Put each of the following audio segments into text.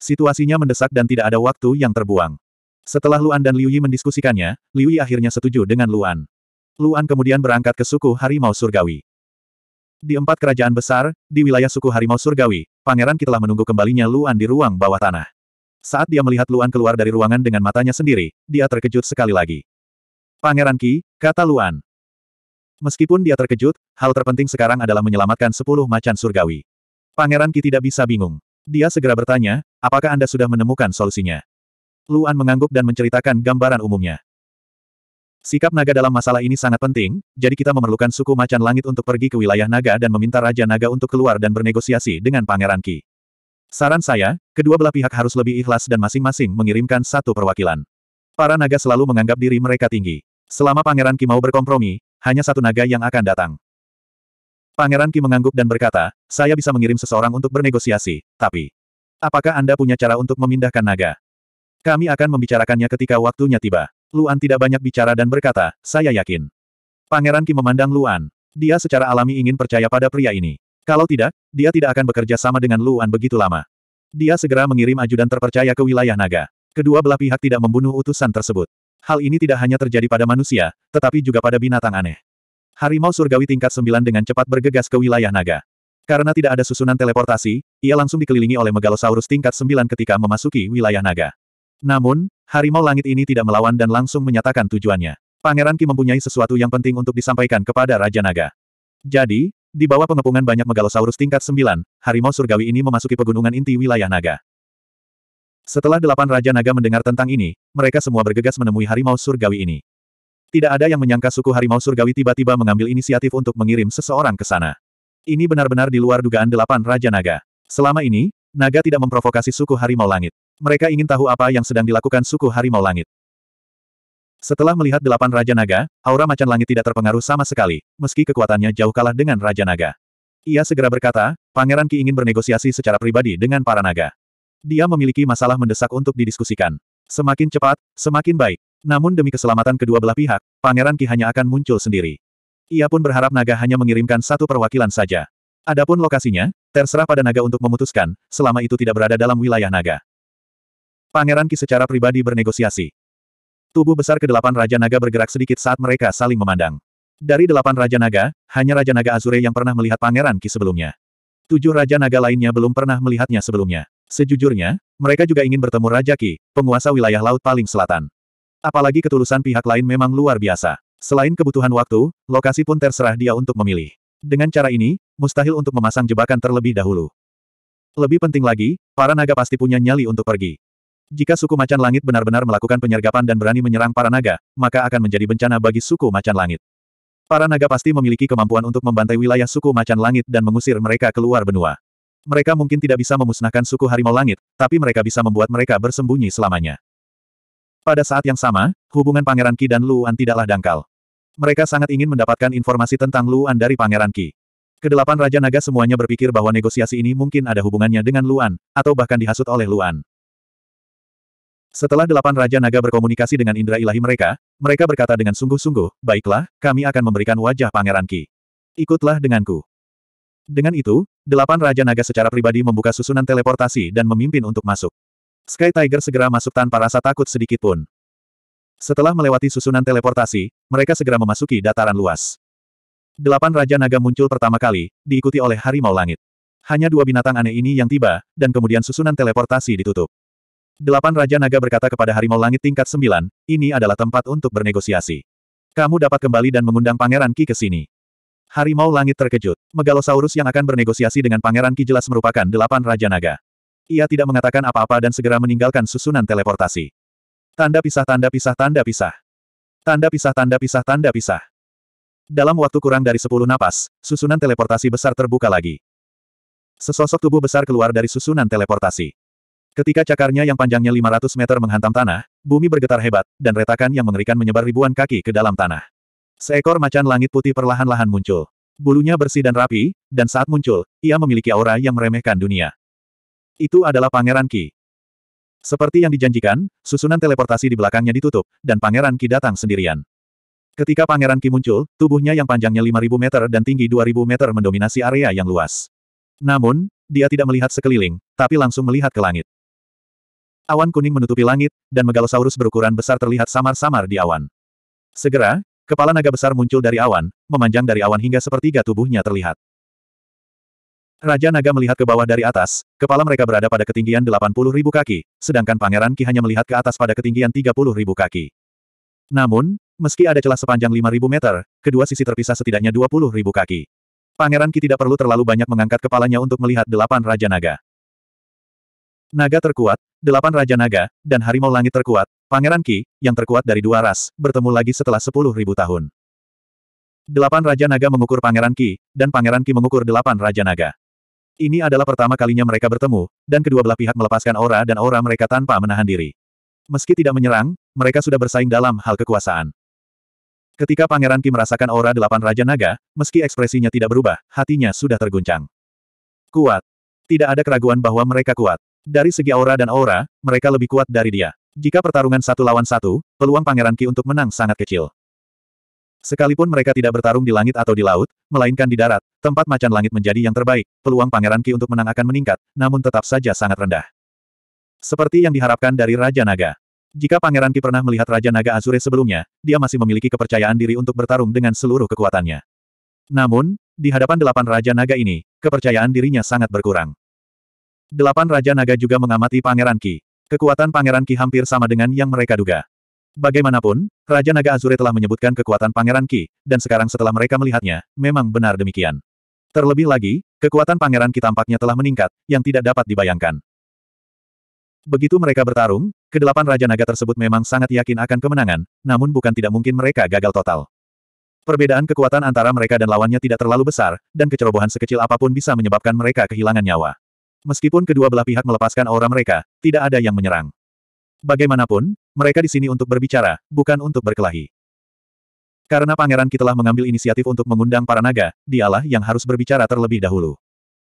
Situasinya mendesak dan tidak ada waktu yang terbuang. Setelah Luan dan Liu Yi mendiskusikannya, Liu Yi akhirnya setuju dengan Luan. Luan kemudian berangkat ke suku Harimau Surgawi. Di empat kerajaan besar, di wilayah suku Harimau Surgawi, pangeran kita telah menunggu kembalinya Luan di ruang bawah tanah. Saat dia melihat Luan keluar dari ruangan dengan matanya sendiri, dia terkejut sekali lagi. Pangeran Ki, kata Luan. Meskipun dia terkejut, hal terpenting sekarang adalah menyelamatkan sepuluh macan surgawi. Pangeran Ki tidak bisa bingung. Dia segera bertanya, apakah Anda sudah menemukan solusinya? Luan mengangguk dan menceritakan gambaran umumnya. Sikap naga dalam masalah ini sangat penting, jadi kita memerlukan suku macan langit untuk pergi ke wilayah naga dan meminta Raja Naga untuk keluar dan bernegosiasi dengan Pangeran Ki. Saran saya, kedua belah pihak harus lebih ikhlas dan masing-masing mengirimkan satu perwakilan. Para naga selalu menganggap diri mereka tinggi. Selama Pangeran Ki mau berkompromi, hanya satu naga yang akan datang. Pangeran Ki mengangguk dan berkata, saya bisa mengirim seseorang untuk bernegosiasi, tapi... Apakah Anda punya cara untuk memindahkan naga? Kami akan membicarakannya ketika waktunya tiba. Luan tidak banyak bicara dan berkata, saya yakin. Pangeran Ki memandang Luan. Dia secara alami ingin percaya pada pria ini. Kalau tidak, dia tidak akan bekerja sama dengan Luan begitu lama. Dia segera mengirim ajudan terpercaya ke wilayah naga. Kedua belah pihak tidak membunuh utusan tersebut. Hal ini tidak hanya terjadi pada manusia, tetapi juga pada binatang aneh. Harimau surgawi tingkat 9 dengan cepat bergegas ke wilayah naga. Karena tidak ada susunan teleportasi, ia langsung dikelilingi oleh Megalosaurus tingkat 9 ketika memasuki wilayah naga. Namun, harimau langit ini tidak melawan dan langsung menyatakan tujuannya. Pangeran Ki mempunyai sesuatu yang penting untuk disampaikan kepada Raja Naga. Jadi, di bawah pengepungan banyak Megalosaurus tingkat 9, harimau surgawi ini memasuki pegunungan inti wilayah naga. Setelah delapan Raja Naga mendengar tentang ini, mereka semua bergegas menemui harimau surgawi ini. Tidak ada yang menyangka suku harimau surgawi tiba-tiba mengambil inisiatif untuk mengirim seseorang ke sana. Ini benar-benar di luar dugaan delapan Raja Naga. Selama ini, Naga tidak memprovokasi suku harimau langit. Mereka ingin tahu apa yang sedang dilakukan suku harimau langit. Setelah melihat delapan Raja Naga, aura macan langit tidak terpengaruh sama sekali, meski kekuatannya jauh kalah dengan Raja Naga. Ia segera berkata, Pangeran Ki ingin bernegosiasi secara pribadi dengan para naga. Dia memiliki masalah mendesak untuk didiskusikan. Semakin cepat, semakin baik. Namun demi keselamatan kedua belah pihak, Pangeran Ki hanya akan muncul sendiri. Ia pun berharap naga hanya mengirimkan satu perwakilan saja. Adapun lokasinya, terserah pada naga untuk memutuskan, selama itu tidak berada dalam wilayah naga. Pangeran Ki secara pribadi bernegosiasi. Tubuh besar ke delapan Raja Naga bergerak sedikit saat mereka saling memandang. Dari delapan Raja Naga, hanya Raja Naga Azure yang pernah melihat Pangeran Ki sebelumnya. Tujuh Raja Naga lainnya belum pernah melihatnya sebelumnya. Sejujurnya, mereka juga ingin bertemu Raja Ki, penguasa wilayah laut paling selatan. Apalagi ketulusan pihak lain memang luar biasa. Selain kebutuhan waktu, lokasi pun terserah dia untuk memilih. Dengan cara ini, mustahil untuk memasang jebakan terlebih dahulu. Lebih penting lagi, para naga pasti punya nyali untuk pergi. Jika suku macan langit benar-benar melakukan penyergapan dan berani menyerang para naga, maka akan menjadi bencana bagi suku macan langit. Para naga pasti memiliki kemampuan untuk membantai wilayah suku macan langit dan mengusir mereka keluar benua. Mereka mungkin tidak bisa memusnahkan suku harimau langit, tapi mereka bisa membuat mereka bersembunyi selamanya. Pada saat yang sama, hubungan Pangeran Qi dan Luan tidaklah dangkal. Mereka sangat ingin mendapatkan informasi tentang Luan dari Pangeran Qi. Kedelapan Raja Naga semuanya berpikir bahwa negosiasi ini mungkin ada hubungannya dengan Luan, atau bahkan dihasut oleh Luan. Setelah delapan Raja Naga berkomunikasi dengan indra ilahi mereka, mereka berkata dengan sungguh-sungguh, baiklah, kami akan memberikan wajah Pangeran Qi. Ikutlah denganku. Dengan itu, delapan Raja Naga secara pribadi membuka susunan teleportasi dan memimpin untuk masuk. Sky Tiger segera masuk tanpa rasa takut sedikit pun. Setelah melewati susunan teleportasi, mereka segera memasuki dataran luas. Delapan Raja Naga muncul pertama kali, diikuti oleh Harimau Langit. Hanya dua binatang aneh ini yang tiba, dan kemudian susunan teleportasi ditutup. Delapan Raja Naga berkata kepada Harimau Langit tingkat sembilan, ini adalah tempat untuk bernegosiasi. Kamu dapat kembali dan mengundang Pangeran Ki ke sini. Harimau Langit terkejut. Megalosaurus yang akan bernegosiasi dengan Pangeran Ki jelas merupakan delapan Raja Naga. Ia tidak mengatakan apa-apa dan segera meninggalkan susunan teleportasi. Tanda pisah tanda pisah tanda pisah. Tanda pisah tanda pisah tanda pisah. Dalam waktu kurang dari sepuluh napas, susunan teleportasi besar terbuka lagi. Sesosok tubuh besar keluar dari susunan teleportasi. Ketika cakarnya yang panjangnya 500 meter menghantam tanah, bumi bergetar hebat, dan retakan yang mengerikan menyebar ribuan kaki ke dalam tanah. Seekor macan langit putih perlahan-lahan muncul. Bulunya bersih dan rapi, dan saat muncul, ia memiliki aura yang meremehkan dunia. Itu adalah Pangeran Ki. Seperti yang dijanjikan, susunan teleportasi di belakangnya ditutup, dan Pangeran Ki datang sendirian. Ketika Pangeran Ki muncul, tubuhnya yang panjangnya 5.000 meter dan tinggi 2.000 meter mendominasi area yang luas. Namun, dia tidak melihat sekeliling, tapi langsung melihat ke langit. Awan kuning menutupi langit, dan megalosaurus berukuran besar terlihat samar-samar di awan. Segera, kepala naga besar muncul dari awan, memanjang dari awan hingga sepertiga tubuhnya terlihat. Raja Naga melihat ke bawah dari atas, kepala mereka berada pada ketinggian 80 ribu kaki, sedangkan Pangeran Ki hanya melihat ke atas pada ketinggian 30 ribu kaki. Namun, meski ada celah sepanjang 5.000 meter, kedua sisi terpisah setidaknya 20 ribu kaki. Pangeran Ki tidak perlu terlalu banyak mengangkat kepalanya untuk melihat delapan Raja Naga. Naga terkuat, delapan Raja Naga, dan Harimau Langit terkuat, Pangeran Ki, yang terkuat dari dua ras, bertemu lagi setelah 10.000 tahun. Delapan Raja Naga mengukur Pangeran Ki, dan Pangeran Ki mengukur delapan Raja Naga. Ini adalah pertama kalinya mereka bertemu, dan kedua belah pihak melepaskan aura dan aura mereka tanpa menahan diri. Meski tidak menyerang, mereka sudah bersaing dalam hal kekuasaan. Ketika Pangeran Ki merasakan aura delapan Raja Naga, meski ekspresinya tidak berubah, hatinya sudah terguncang. Kuat. Tidak ada keraguan bahwa mereka kuat. Dari segi aura dan aura, mereka lebih kuat dari dia. Jika pertarungan satu lawan satu, peluang Pangeran Ki untuk menang sangat kecil. Sekalipun mereka tidak bertarung di langit atau di laut, melainkan di darat, tempat macan langit menjadi yang terbaik, peluang Pangeran Ki untuk menang akan meningkat, namun tetap saja sangat rendah. Seperti yang diharapkan dari Raja Naga. Jika Pangeran Ki pernah melihat Raja Naga Azure sebelumnya, dia masih memiliki kepercayaan diri untuk bertarung dengan seluruh kekuatannya. Namun, di hadapan delapan Raja Naga ini, kepercayaan dirinya sangat berkurang. Delapan Raja Naga juga mengamati Pangeran Ki. Kekuatan Pangeran Ki hampir sama dengan yang mereka duga. Bagaimanapun, Raja Naga Azure telah menyebutkan kekuatan Pangeran Ki, dan sekarang setelah mereka melihatnya, memang benar demikian. Terlebih lagi, kekuatan Pangeran Ki tampaknya telah meningkat, yang tidak dapat dibayangkan. Begitu mereka bertarung, kedelapan Raja Naga tersebut memang sangat yakin akan kemenangan, namun bukan tidak mungkin mereka gagal total. Perbedaan kekuatan antara mereka dan lawannya tidak terlalu besar, dan kecerobohan sekecil apapun bisa menyebabkan mereka kehilangan nyawa. Meskipun kedua belah pihak melepaskan aura mereka, tidak ada yang menyerang. Bagaimanapun, mereka di sini untuk berbicara, bukan untuk berkelahi. Karena pangeran Ki telah mengambil inisiatif untuk mengundang para naga, dialah yang harus berbicara terlebih dahulu.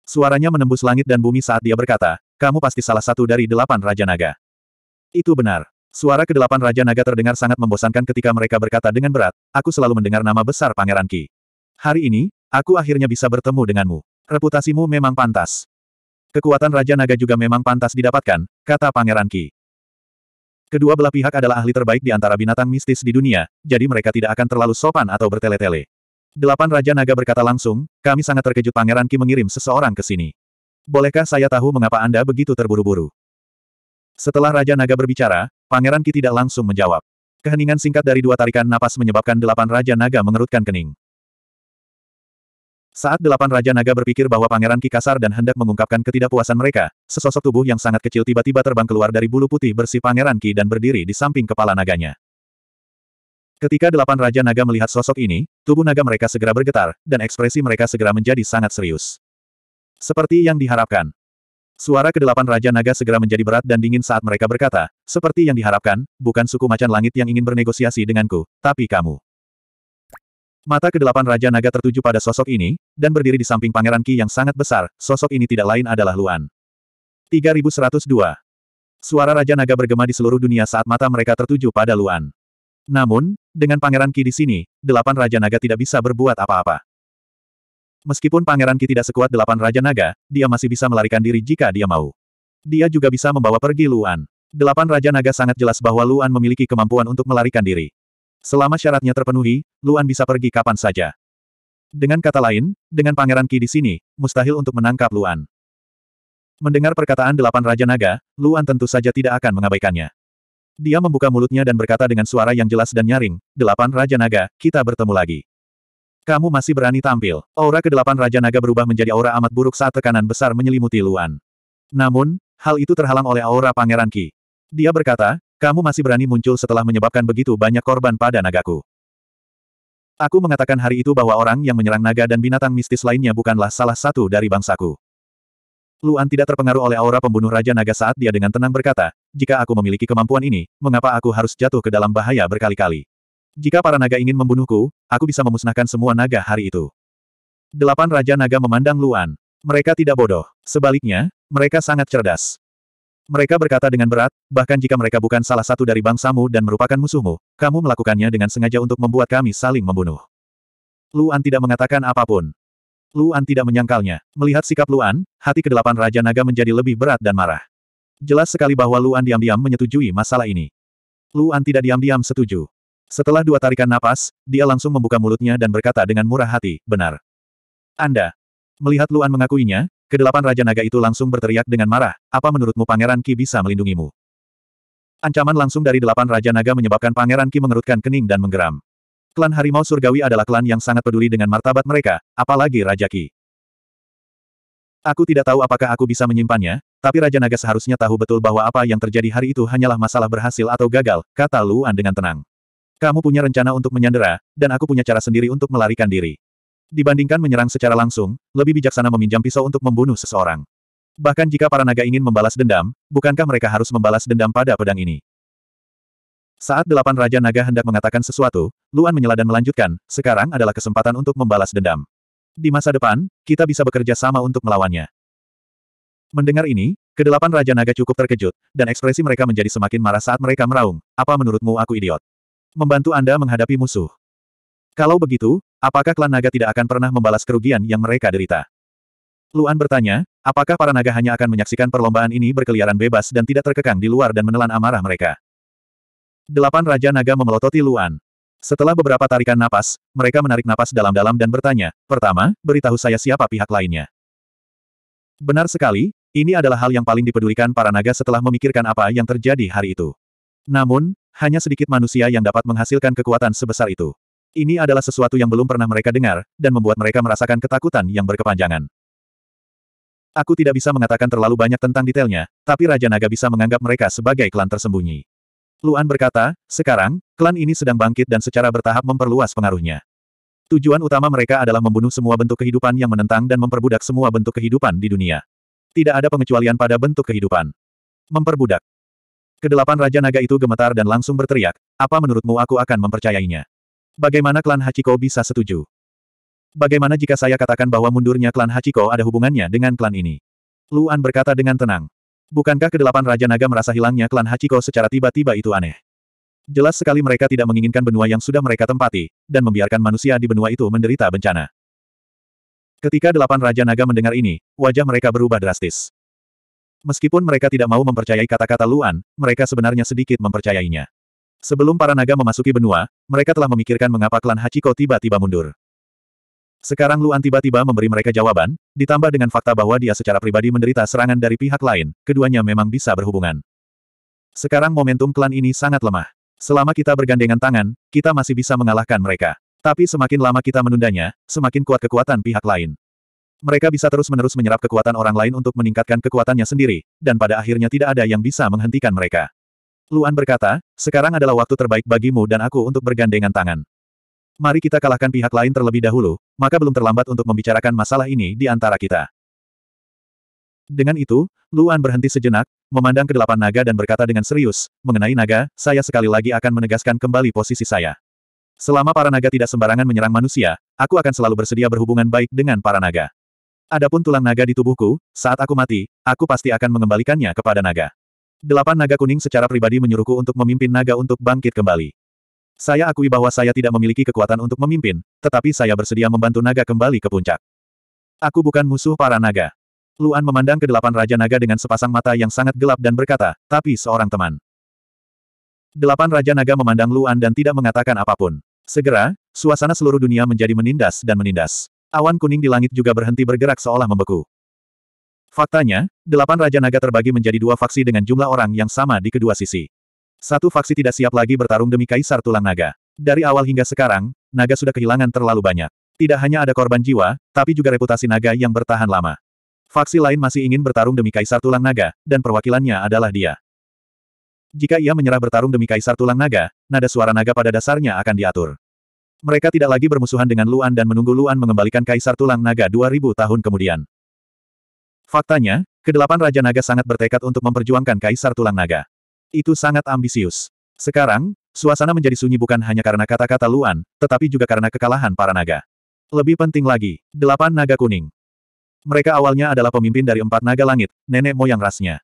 Suaranya menembus langit dan bumi saat dia berkata, kamu pasti salah satu dari delapan Raja Naga. Itu benar. Suara kedelapan Raja Naga terdengar sangat membosankan ketika mereka berkata dengan berat, aku selalu mendengar nama besar Pangeran Ki. Hari ini, aku akhirnya bisa bertemu denganmu. Reputasimu memang pantas. Kekuatan Raja Naga juga memang pantas didapatkan, kata Pangeran Ki. Kedua belah pihak adalah ahli terbaik di antara binatang mistis di dunia, jadi mereka tidak akan terlalu sopan atau bertele-tele. Delapan Raja Naga berkata langsung, kami sangat terkejut Pangeran Ki mengirim seseorang ke sini. Bolehkah saya tahu mengapa Anda begitu terburu-buru? Setelah Raja Naga berbicara, Pangeran Ki tidak langsung menjawab. Keheningan singkat dari dua tarikan napas menyebabkan delapan Raja Naga mengerutkan kening. Saat delapan Raja Naga berpikir bahwa Pangeran Ki kasar dan hendak mengungkapkan ketidakpuasan mereka, sesosok tubuh yang sangat kecil tiba-tiba terbang keluar dari bulu putih bersih Pangeran Ki dan berdiri di samping kepala naganya. Ketika delapan Raja Naga melihat sosok ini, tubuh naga mereka segera bergetar, dan ekspresi mereka segera menjadi sangat serius. Seperti yang diharapkan, Suara kedelapan Raja Naga segera menjadi berat dan dingin saat mereka berkata, seperti yang diharapkan, bukan suku macan langit yang ingin bernegosiasi denganku, tapi kamu. Mata kedelapan Raja Naga tertuju pada sosok ini, dan berdiri di samping Pangeran Ki yang sangat besar, sosok ini tidak lain adalah Luan. 3102. Suara Raja Naga bergema di seluruh dunia saat mata mereka tertuju pada Luan. Namun, dengan Pangeran Ki di sini, delapan Raja Naga tidak bisa berbuat apa-apa. Meskipun Pangeran Ki tidak sekuat delapan Raja Naga, dia masih bisa melarikan diri jika dia mau. Dia juga bisa membawa pergi Luan. Delapan Raja Naga sangat jelas bahwa Luan memiliki kemampuan untuk melarikan diri. Selama syaratnya terpenuhi, Luan bisa pergi kapan saja. Dengan kata lain, dengan Pangeran Ki di sini, mustahil untuk menangkap Luan. Mendengar perkataan delapan Raja Naga, Luan tentu saja tidak akan mengabaikannya. Dia membuka mulutnya dan berkata dengan suara yang jelas dan nyaring, Delapan Raja Naga, kita bertemu lagi. Kamu masih berani tampil. Aura kedelapan Raja Naga berubah menjadi aura amat buruk saat tekanan besar menyelimuti Luan. Namun, hal itu terhalang oleh aura Pangeran Ki. Dia berkata, kamu masih berani muncul setelah menyebabkan begitu banyak korban pada nagaku. Aku mengatakan hari itu bahwa orang yang menyerang naga dan binatang mistis lainnya bukanlah salah satu dari bangsaku. Luan tidak terpengaruh oleh aura pembunuh Raja Naga saat dia dengan tenang berkata, jika aku memiliki kemampuan ini, mengapa aku harus jatuh ke dalam bahaya berkali-kali? Jika para naga ingin membunuhku, aku bisa memusnahkan semua naga hari itu. Delapan Raja Naga memandang Luan. Mereka tidak bodoh. Sebaliknya, mereka sangat cerdas. Mereka berkata dengan berat, bahkan jika mereka bukan salah satu dari bangsamu dan merupakan musuhmu, kamu melakukannya dengan sengaja untuk membuat kami saling membunuh. Luan tidak mengatakan apapun. Luan tidak menyangkalnya. Melihat sikap Luan, hati kedelapan Raja Naga menjadi lebih berat dan marah. Jelas sekali bahwa Luan diam-diam menyetujui masalah ini. Luan tidak diam-diam setuju. Setelah dua tarikan napas, dia langsung membuka mulutnya dan berkata dengan murah hati, benar. Anda. Melihat Luan mengakuinya, Kedelapan Raja Naga itu langsung berteriak dengan marah, apa menurutmu Pangeran Ki bisa melindungimu? Ancaman langsung dari delapan Raja Naga menyebabkan Pangeran Ki mengerutkan kening dan menggeram. Klan Harimau Surgawi adalah klan yang sangat peduli dengan martabat mereka, apalagi Raja Ki. Aku tidak tahu apakah aku bisa menyimpannya, tapi Raja Naga seharusnya tahu betul bahwa apa yang terjadi hari itu hanyalah masalah berhasil atau gagal, kata Luan dengan tenang. Kamu punya rencana untuk menyandera, dan aku punya cara sendiri untuk melarikan diri. Dibandingkan menyerang secara langsung, lebih bijaksana meminjam pisau untuk membunuh seseorang. Bahkan jika para naga ingin membalas dendam, bukankah mereka harus membalas dendam pada pedang ini? Saat delapan Raja Naga hendak mengatakan sesuatu, Luan menyela dan melanjutkan, sekarang adalah kesempatan untuk membalas dendam. Di masa depan, kita bisa bekerja sama untuk melawannya. Mendengar ini, kedelapan Raja Naga cukup terkejut, dan ekspresi mereka menjadi semakin marah saat mereka meraung, apa menurutmu aku idiot? Membantu Anda menghadapi musuh. Kalau begitu, apakah klan naga tidak akan pernah membalas kerugian yang mereka derita? Luan bertanya, apakah para naga hanya akan menyaksikan perlombaan ini berkeliaran bebas dan tidak terkekang di luar dan menelan amarah mereka? Delapan Raja Naga memelototi Luan. Setelah beberapa tarikan napas, mereka menarik napas dalam-dalam dan bertanya, pertama, beritahu saya siapa pihak lainnya. Benar sekali, ini adalah hal yang paling dipedulikan para naga setelah memikirkan apa yang terjadi hari itu. Namun, hanya sedikit manusia yang dapat menghasilkan kekuatan sebesar itu. Ini adalah sesuatu yang belum pernah mereka dengar, dan membuat mereka merasakan ketakutan yang berkepanjangan. Aku tidak bisa mengatakan terlalu banyak tentang detailnya, tapi Raja Naga bisa menganggap mereka sebagai klan tersembunyi. Luan berkata, sekarang, klan ini sedang bangkit dan secara bertahap memperluas pengaruhnya. Tujuan utama mereka adalah membunuh semua bentuk kehidupan yang menentang dan memperbudak semua bentuk kehidupan di dunia. Tidak ada pengecualian pada bentuk kehidupan. Memperbudak. Kedelapan Raja Naga itu gemetar dan langsung berteriak, apa menurutmu aku akan mempercayainya? Bagaimana klan Hachiko bisa setuju? Bagaimana jika saya katakan bahwa mundurnya klan Hachiko ada hubungannya dengan klan ini? Luan berkata dengan tenang. Bukankah kedelapan Raja Naga merasa hilangnya klan Hachiko secara tiba-tiba itu aneh? Jelas sekali mereka tidak menginginkan benua yang sudah mereka tempati, dan membiarkan manusia di benua itu menderita bencana. Ketika delapan Raja Naga mendengar ini, wajah mereka berubah drastis. Meskipun mereka tidak mau mempercayai kata-kata Luan, mereka sebenarnya sedikit mempercayainya. Sebelum para naga memasuki benua, mereka telah memikirkan mengapa klan Hachiko tiba-tiba mundur. Sekarang Luan tiba-tiba memberi mereka jawaban, ditambah dengan fakta bahwa dia secara pribadi menderita serangan dari pihak lain, keduanya memang bisa berhubungan. Sekarang momentum klan ini sangat lemah. Selama kita bergandengan tangan, kita masih bisa mengalahkan mereka. Tapi semakin lama kita menundanya, semakin kuat kekuatan pihak lain. Mereka bisa terus-menerus menyerap kekuatan orang lain untuk meningkatkan kekuatannya sendiri, dan pada akhirnya tidak ada yang bisa menghentikan mereka. Luan berkata, sekarang adalah waktu terbaik bagimu dan aku untuk bergandengan tangan. Mari kita kalahkan pihak lain terlebih dahulu, maka belum terlambat untuk membicarakan masalah ini di antara kita. Dengan itu, Luan berhenti sejenak, memandang ke delapan naga dan berkata dengan serius, mengenai naga, saya sekali lagi akan menegaskan kembali posisi saya. Selama para naga tidak sembarangan menyerang manusia, aku akan selalu bersedia berhubungan baik dengan para naga. Adapun tulang naga di tubuhku, saat aku mati, aku pasti akan mengembalikannya kepada naga. Delapan naga kuning secara pribadi menyuruhku untuk memimpin naga untuk bangkit kembali. Saya akui bahwa saya tidak memiliki kekuatan untuk memimpin, tetapi saya bersedia membantu naga kembali ke puncak. Aku bukan musuh para naga. Luan memandang ke delapan Raja Naga dengan sepasang mata yang sangat gelap dan berkata, tapi seorang teman. Delapan Raja Naga memandang Luan dan tidak mengatakan apapun. Segera, suasana seluruh dunia menjadi menindas dan menindas. Awan kuning di langit juga berhenti bergerak seolah membeku. Faktanya, delapan Raja Naga terbagi menjadi dua faksi dengan jumlah orang yang sama di kedua sisi. Satu faksi tidak siap lagi bertarung demi Kaisar Tulang Naga. Dari awal hingga sekarang, naga sudah kehilangan terlalu banyak. Tidak hanya ada korban jiwa, tapi juga reputasi naga yang bertahan lama. Faksi lain masih ingin bertarung demi Kaisar Tulang Naga, dan perwakilannya adalah dia. Jika ia menyerah bertarung demi Kaisar Tulang Naga, nada suara naga pada dasarnya akan diatur. Mereka tidak lagi bermusuhan dengan Luan dan menunggu Luan mengembalikan Kaisar Tulang Naga 2000 tahun kemudian. Faktanya, kedelapan Raja Naga sangat bertekad untuk memperjuangkan Kaisar Tulang Naga. Itu sangat ambisius. Sekarang, suasana menjadi sunyi bukan hanya karena kata-kata Luan, tetapi juga karena kekalahan para naga. Lebih penting lagi, delapan naga kuning. Mereka awalnya adalah pemimpin dari empat naga langit, nenek moyang rasnya.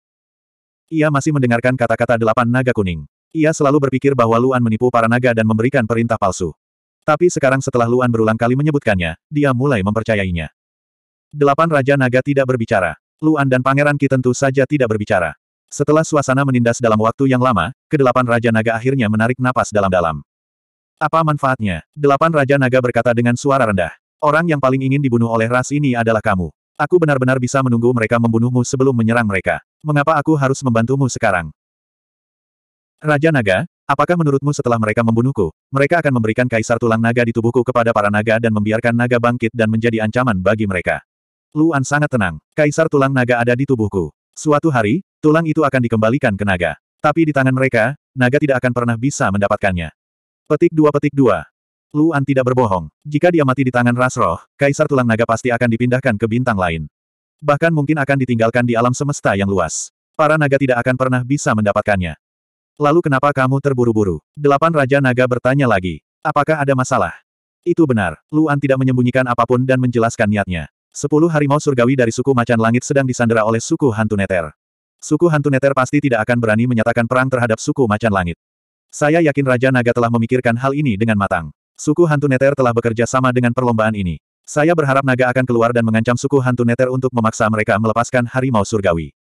Ia masih mendengarkan kata-kata delapan naga kuning. Ia selalu berpikir bahwa Luan menipu para naga dan memberikan perintah palsu. Tapi sekarang setelah Luan berulang kali menyebutkannya, dia mulai mempercayainya. Delapan Raja Naga tidak berbicara. Luan dan Pangeran Ki tentu saja tidak berbicara. Setelah suasana menindas dalam waktu yang lama, kedelapan Raja Naga akhirnya menarik napas dalam-dalam. Apa manfaatnya? Delapan Raja Naga berkata dengan suara rendah. Orang yang paling ingin dibunuh oleh ras ini adalah kamu. Aku benar-benar bisa menunggu mereka membunuhmu sebelum menyerang mereka. Mengapa aku harus membantumu sekarang? Raja Naga, apakah menurutmu setelah mereka membunuhku, mereka akan memberikan kaisar tulang naga di tubuhku kepada para naga dan membiarkan naga bangkit dan menjadi ancaman bagi mereka? Luan sangat tenang. Kaisar tulang naga ada di tubuhku. Suatu hari, tulang itu akan dikembalikan ke naga. Tapi di tangan mereka, naga tidak akan pernah bisa mendapatkannya. Petik dua petik dua. Luan tidak berbohong. Jika dia mati di tangan Rasroh, kaisar tulang naga pasti akan dipindahkan ke bintang lain. Bahkan mungkin akan ditinggalkan di alam semesta yang luas. Para naga tidak akan pernah bisa mendapatkannya. Lalu kenapa kamu terburu-buru? Delapan Raja Naga bertanya lagi. Apakah ada masalah? Itu benar, Luan tidak menyembunyikan apapun dan menjelaskan niatnya. Sepuluh harimau surgawi dari suku macan langit sedang disandera oleh suku hantu neter. Suku hantu neter pasti tidak akan berani menyatakan perang terhadap suku macan langit. Saya yakin Raja Naga telah memikirkan hal ini dengan matang. Suku hantu neter telah bekerja sama dengan perlombaan ini. Saya berharap naga akan keluar dan mengancam suku hantu neter untuk memaksa mereka melepaskan harimau surgawi.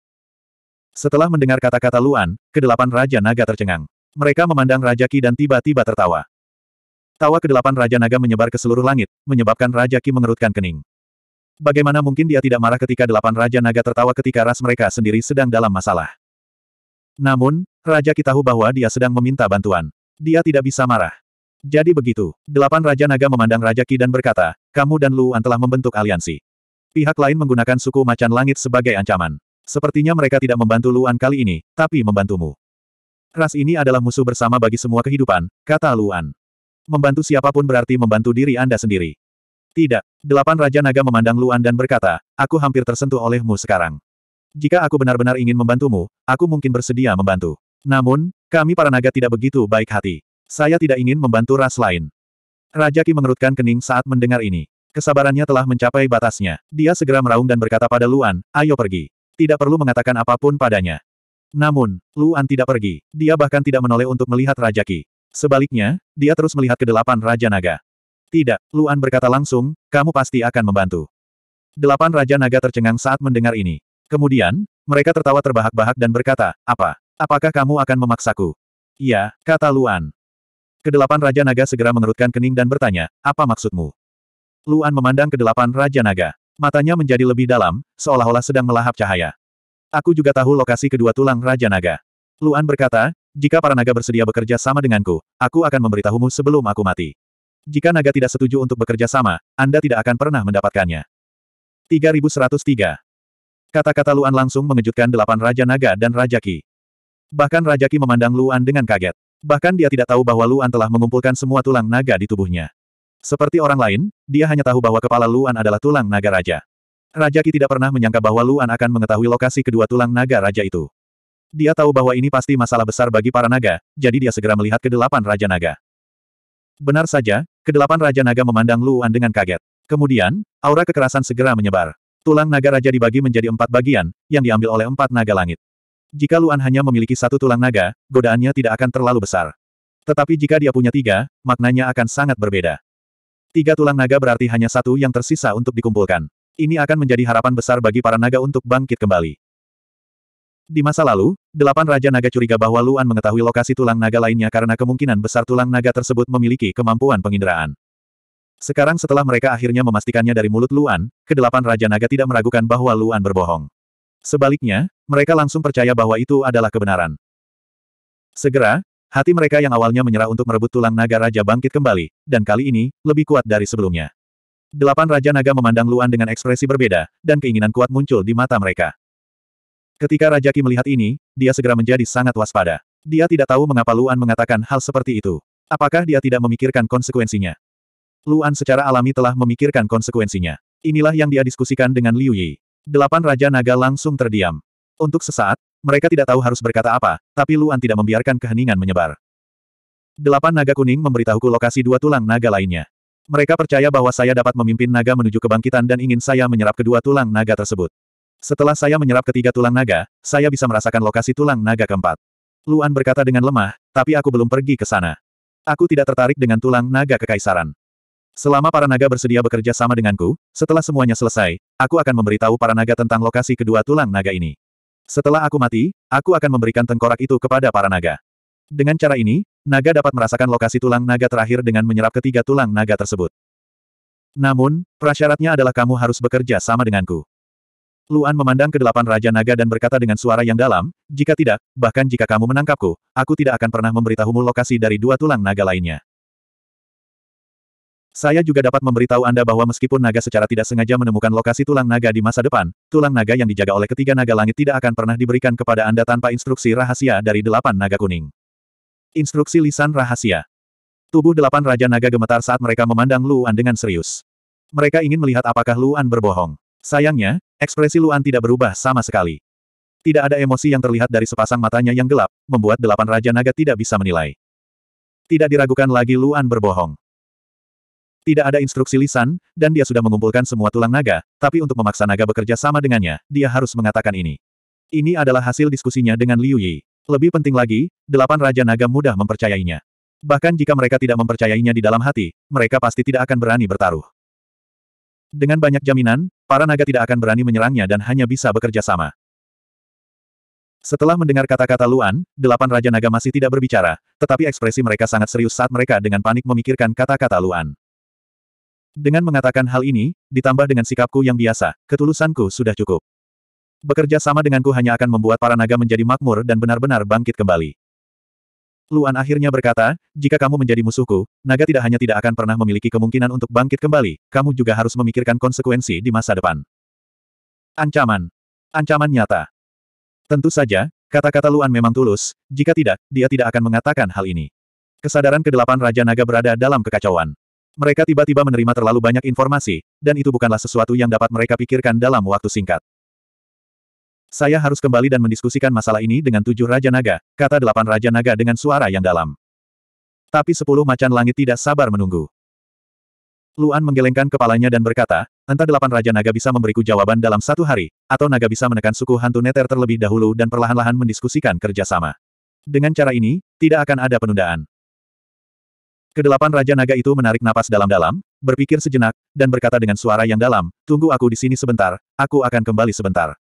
Setelah mendengar kata-kata Luan, kedelapan Raja Naga tercengang. Mereka memandang Raja Ki dan tiba-tiba tertawa. Tawa kedelapan Raja Naga menyebar ke seluruh langit, menyebabkan Raja Ki mengerutkan kening. Bagaimana mungkin dia tidak marah ketika delapan Raja Naga tertawa ketika ras mereka sendiri sedang dalam masalah. Namun, Raja Kitahu bahwa dia sedang meminta bantuan. Dia tidak bisa marah. Jadi begitu, delapan Raja Naga memandang Raja Ki dan berkata, kamu dan Luan telah membentuk aliansi. Pihak lain menggunakan suku macan langit sebagai ancaman. Sepertinya mereka tidak membantu Luan kali ini, tapi membantumu. Ras ini adalah musuh bersama bagi semua kehidupan, kata Luan. Membantu siapapun berarti membantu diri Anda sendiri. Tidak. Delapan Raja Naga memandang Luan dan berkata, aku hampir tersentuh olehmu sekarang. Jika aku benar-benar ingin membantumu, aku mungkin bersedia membantu. Namun, kami para naga tidak begitu baik hati. Saya tidak ingin membantu ras lain. Raja Ki mengerutkan kening saat mendengar ini. Kesabarannya telah mencapai batasnya. Dia segera meraung dan berkata pada Luan, ayo pergi. Tidak perlu mengatakan apapun padanya. Namun, Luan tidak pergi. Dia bahkan tidak menoleh untuk melihat Raja Ki. Sebaliknya, dia terus melihat ke delapan Raja Naga. Tidak, Luan berkata langsung, kamu pasti akan membantu. Delapan Raja Naga tercengang saat mendengar ini. Kemudian, mereka tertawa terbahak-bahak dan berkata, apa? Apakah kamu akan memaksaku? Iya, kata Luan. Kedelapan Raja Naga segera mengerutkan kening dan bertanya, apa maksudmu? Luan memandang kedelapan Raja Naga. Matanya menjadi lebih dalam, seolah-olah sedang melahap cahaya. Aku juga tahu lokasi kedua tulang Raja Naga. Luan berkata, jika para naga bersedia bekerja sama denganku, aku akan memberitahumu sebelum aku mati. Jika naga tidak setuju untuk bekerja sama, Anda tidak akan pernah mendapatkannya. 3103. Kata-kata Luan langsung mengejutkan delapan Raja Naga dan Raja Ki. Bahkan Raja Ki memandang Luan dengan kaget. Bahkan dia tidak tahu bahwa Luan telah mengumpulkan semua tulang naga di tubuhnya. Seperti orang lain, dia hanya tahu bahwa kepala Luan adalah tulang naga raja. Raja Ki tidak pernah menyangka bahwa Luan akan mengetahui lokasi kedua tulang naga raja itu. Dia tahu bahwa ini pasti masalah besar bagi para naga, jadi dia segera melihat ke delapan raja naga. Benar saja, Kedelapan Raja Naga memandang Luan dengan kaget. Kemudian, aura kekerasan segera menyebar. Tulang naga raja dibagi menjadi empat bagian, yang diambil oleh empat naga langit. Jika Luan hanya memiliki satu tulang naga, godaannya tidak akan terlalu besar. Tetapi jika dia punya tiga, maknanya akan sangat berbeda. Tiga tulang naga berarti hanya satu yang tersisa untuk dikumpulkan. Ini akan menjadi harapan besar bagi para naga untuk bangkit kembali. Di masa lalu, delapan Raja Naga curiga bahwa Luan mengetahui lokasi tulang naga lainnya karena kemungkinan besar tulang naga tersebut memiliki kemampuan penginderaan. Sekarang setelah mereka akhirnya memastikannya dari mulut Luan, kedelapan Raja Naga tidak meragukan bahwa Luan berbohong. Sebaliknya, mereka langsung percaya bahwa itu adalah kebenaran. Segera, hati mereka yang awalnya menyerah untuk merebut tulang naga Raja bangkit kembali, dan kali ini, lebih kuat dari sebelumnya. Delapan Raja Naga memandang Luan dengan ekspresi berbeda, dan keinginan kuat muncul di mata mereka. Ketika Raja Ki melihat ini, dia segera menjadi sangat waspada. Dia tidak tahu mengapa Luan mengatakan hal seperti itu. Apakah dia tidak memikirkan konsekuensinya? Luan secara alami telah memikirkan konsekuensinya. Inilah yang dia diskusikan dengan Liu Yi. Delapan Raja Naga langsung terdiam. Untuk sesaat, mereka tidak tahu harus berkata apa, tapi Luan tidak membiarkan keheningan menyebar. Delapan naga kuning memberitahuku lokasi dua tulang naga lainnya. Mereka percaya bahwa saya dapat memimpin naga menuju kebangkitan dan ingin saya menyerap kedua tulang naga tersebut. Setelah saya menyerap ketiga tulang naga, saya bisa merasakan lokasi tulang naga keempat. Luan berkata dengan lemah, tapi aku belum pergi ke sana. Aku tidak tertarik dengan tulang naga kekaisaran. Selama para naga bersedia bekerja sama denganku, setelah semuanya selesai, aku akan memberitahu para naga tentang lokasi kedua tulang naga ini. Setelah aku mati, aku akan memberikan tengkorak itu kepada para naga. Dengan cara ini, naga dapat merasakan lokasi tulang naga terakhir dengan menyerap ketiga tulang naga tersebut. Namun, prasyaratnya adalah kamu harus bekerja sama denganku. Luan memandang ke delapan Raja Naga dan berkata dengan suara yang dalam, jika tidak, bahkan jika kamu menangkapku, aku tidak akan pernah memberitahumu lokasi dari dua tulang naga lainnya. Saya juga dapat memberitahu Anda bahwa meskipun naga secara tidak sengaja menemukan lokasi tulang naga di masa depan, tulang naga yang dijaga oleh ketiga naga langit tidak akan pernah diberikan kepada Anda tanpa instruksi rahasia dari delapan naga kuning. Instruksi lisan rahasia. Tubuh delapan Raja Naga gemetar saat mereka memandang Luan dengan serius. Mereka ingin melihat apakah Luan berbohong. Sayangnya, Ekspresi Luan tidak berubah sama sekali. Tidak ada emosi yang terlihat dari sepasang matanya yang gelap, membuat delapan Raja Naga tidak bisa menilai. Tidak diragukan lagi Luan berbohong. Tidak ada instruksi lisan, dan dia sudah mengumpulkan semua tulang naga, tapi untuk memaksa naga bekerja sama dengannya, dia harus mengatakan ini. Ini adalah hasil diskusinya dengan Liu Yi. Lebih penting lagi, delapan Raja Naga mudah mempercayainya. Bahkan jika mereka tidak mempercayainya di dalam hati, mereka pasti tidak akan berani bertaruh. Dengan banyak jaminan, para naga tidak akan berani menyerangnya dan hanya bisa bekerja sama. Setelah mendengar kata-kata Luan, delapan Raja Naga masih tidak berbicara, tetapi ekspresi mereka sangat serius saat mereka dengan panik memikirkan kata-kata Luan. Dengan mengatakan hal ini, ditambah dengan sikapku yang biasa, ketulusanku sudah cukup. Bekerja sama denganku hanya akan membuat para naga menjadi makmur dan benar-benar bangkit kembali. Luan akhirnya berkata, jika kamu menjadi musuhku, naga tidak hanya tidak akan pernah memiliki kemungkinan untuk bangkit kembali, kamu juga harus memikirkan konsekuensi di masa depan. Ancaman. Ancaman nyata. Tentu saja, kata-kata Luan memang tulus, jika tidak, dia tidak akan mengatakan hal ini. Kesadaran kedelapan Raja Naga berada dalam kekacauan. Mereka tiba-tiba menerima terlalu banyak informasi, dan itu bukanlah sesuatu yang dapat mereka pikirkan dalam waktu singkat. Saya harus kembali dan mendiskusikan masalah ini dengan tujuh Raja Naga, kata delapan Raja Naga dengan suara yang dalam. Tapi sepuluh macan langit tidak sabar menunggu. Luan menggelengkan kepalanya dan berkata, entah delapan Raja Naga bisa memberiku jawaban dalam satu hari, atau Naga bisa menekan suku hantu neter terlebih dahulu dan perlahan-lahan mendiskusikan kerjasama. Dengan cara ini, tidak akan ada penundaan. Kedelapan Raja Naga itu menarik napas dalam-dalam, berpikir sejenak, dan berkata dengan suara yang dalam, tunggu aku di sini sebentar, aku akan kembali sebentar.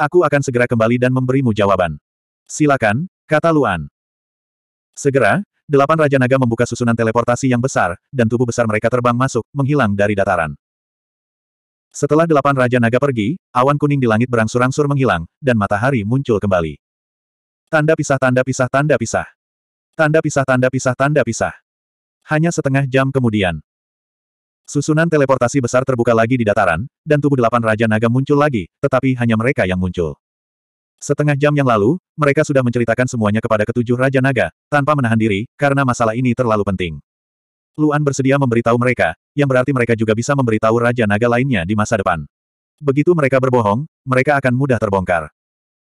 Aku akan segera kembali dan memberimu jawaban. Silakan, kata Luan. Segera, delapan Raja Naga membuka susunan teleportasi yang besar, dan tubuh besar mereka terbang masuk, menghilang dari dataran. Setelah delapan Raja Naga pergi, awan kuning di langit berangsur-angsur menghilang, dan matahari muncul kembali. Tanda pisah tanda pisah tanda pisah. Tanda pisah tanda pisah tanda pisah. Hanya setengah jam kemudian. Susunan teleportasi besar terbuka lagi di dataran, dan tubuh delapan Raja Naga muncul lagi, tetapi hanya mereka yang muncul. Setengah jam yang lalu, mereka sudah menceritakan semuanya kepada ketujuh Raja Naga, tanpa menahan diri, karena masalah ini terlalu penting. Luan bersedia memberitahu mereka, yang berarti mereka juga bisa memberitahu Raja Naga lainnya di masa depan. Begitu mereka berbohong, mereka akan mudah terbongkar.